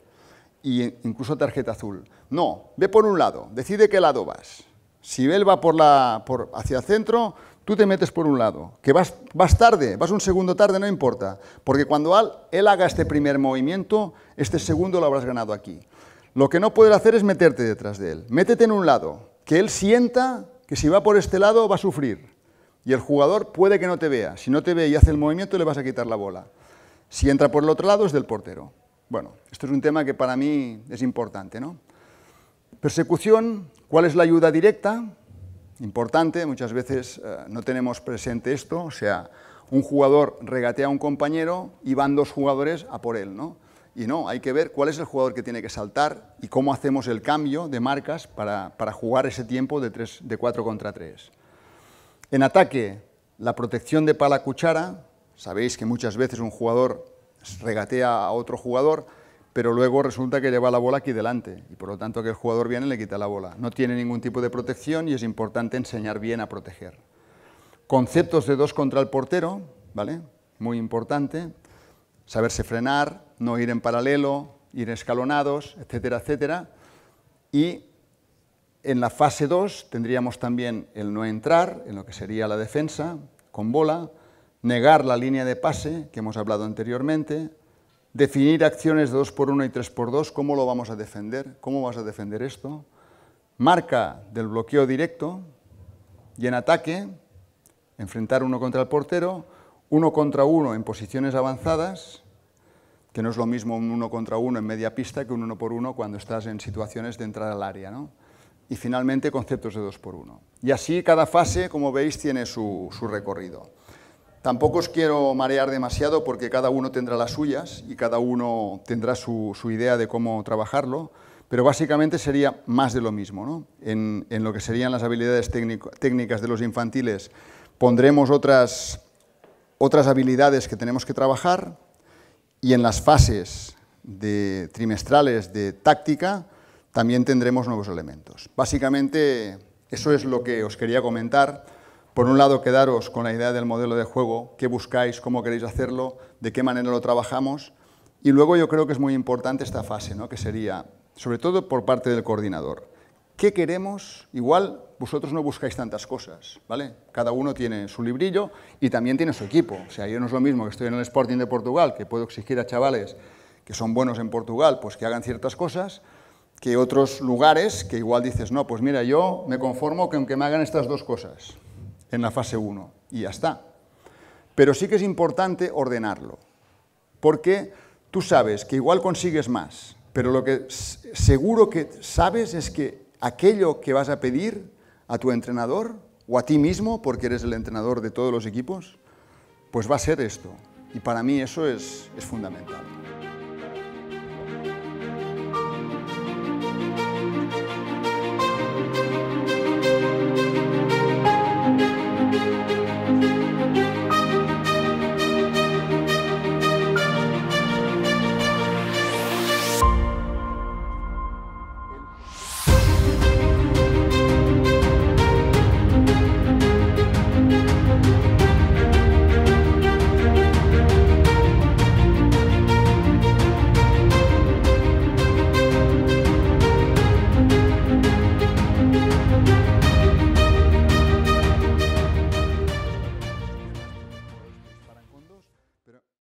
incluso tarjeta azul. No, ve por un lado, decide qué lado vas. Si él va por la, por, hacia el centro, tú te metes por un lado. Que vas, vas tarde, vas un segundo tarde, no importa. Porque cuando él haga este primer movimiento, este segundo lo habrás ganado aquí. Lo que no puedes hacer es meterte detrás de él. Métete en un lado, que él sienta que si va por este lado va a sufrir. Y el jugador puede que no te vea. Si no te ve y hace el movimiento, le vas a quitar la bola. Si entra por el otro lado, es del portero. Bueno, esto es un tema que para mí es importante, ¿no? Persecución, ¿cuál es la ayuda directa? Importante, muchas veces eh, no tenemos presente esto, o sea, un jugador regatea a un compañero y van dos jugadores a por él, ¿no? Y no, hay que ver cuál es el jugador que tiene que saltar y cómo hacemos el cambio de marcas para, jugar ese tiempo de, tres, de 4 contra 3. En ataque, la protección de pala cuchara, sabéis que muchas veces un jugador regatea a otro jugador, pero luego resulta que lleva la bola aquí delante y por lo tanto que el jugador viene y le quita la bola. No tiene ningún tipo de protección y es importante enseñar bien a proteger. Conceptos de dos contra el portero, ¿vale? Muy importante. Saberse frenar, no ir en paralelo, ir escalonados, etcétera, etcétera. Y en la fase 2 tendríamos también el no entrar, en lo que sería la defensa, con bola, negar la línea de pase, que hemos hablado anteriormente, definir acciones de 2x1 y 3x2, cómo lo vamos a defender, cómo vas a defender esto, marca del bloqueo directo y en ataque, enfrentar uno contra el portero, uno contra uno en posiciones avanzadas, que no es lo mismo un uno contra uno en media pista que un uno por uno cuando estás en situaciones de entrar al área. Y finalmente conceptos de 2 por 1 Y así cada fase, como veis, tiene su recorrido. Tampoco os quiero marear demasiado porque cada uno tendrá las suyas y cada uno tendrá su, idea de cómo trabajarlo, pero básicamente sería más de lo mismo. ¿no? En, lo que serían las habilidades técnicas de los infantiles pondremos otras, otras habilidades que tenemos que trabajar y en las fases de trimestrales de táctica también tendremos nuevos elementos. Básicamente eso es lo que os quería comentar. Por un lado, quedaros con la idea del modelo de juego, qué buscáis, cómo queréis hacerlo, de qué manera lo trabajamos. Y luego yo creo que es muy importante esta fase, ¿no? que sería, sobre todo por parte del coordinador, ¿qué queremos? Igual vosotros no buscáis tantas cosas, ¿vale? Cada uno tiene su librillo y también tiene su equipo. O sea, yo no es lo mismo que estoy en el Sporting de Portugal, que puedo exigir a chavales que son buenos en Portugal, pues que hagan ciertas cosas, que otros lugares que igual dices, no, pues mira, yo me conformo con que me hagan estas dos cosas en la fase 1 y ya está. Pero sí que es importante ordenarlo, porque tú sabes que igual consigues más, pero lo que seguro que sabes es que aquello que vas a pedir a tu entrenador o a ti mismo, porque eres el entrenador de todos los equipos, pues va a ser esto. Y para mí eso es, es fundamental.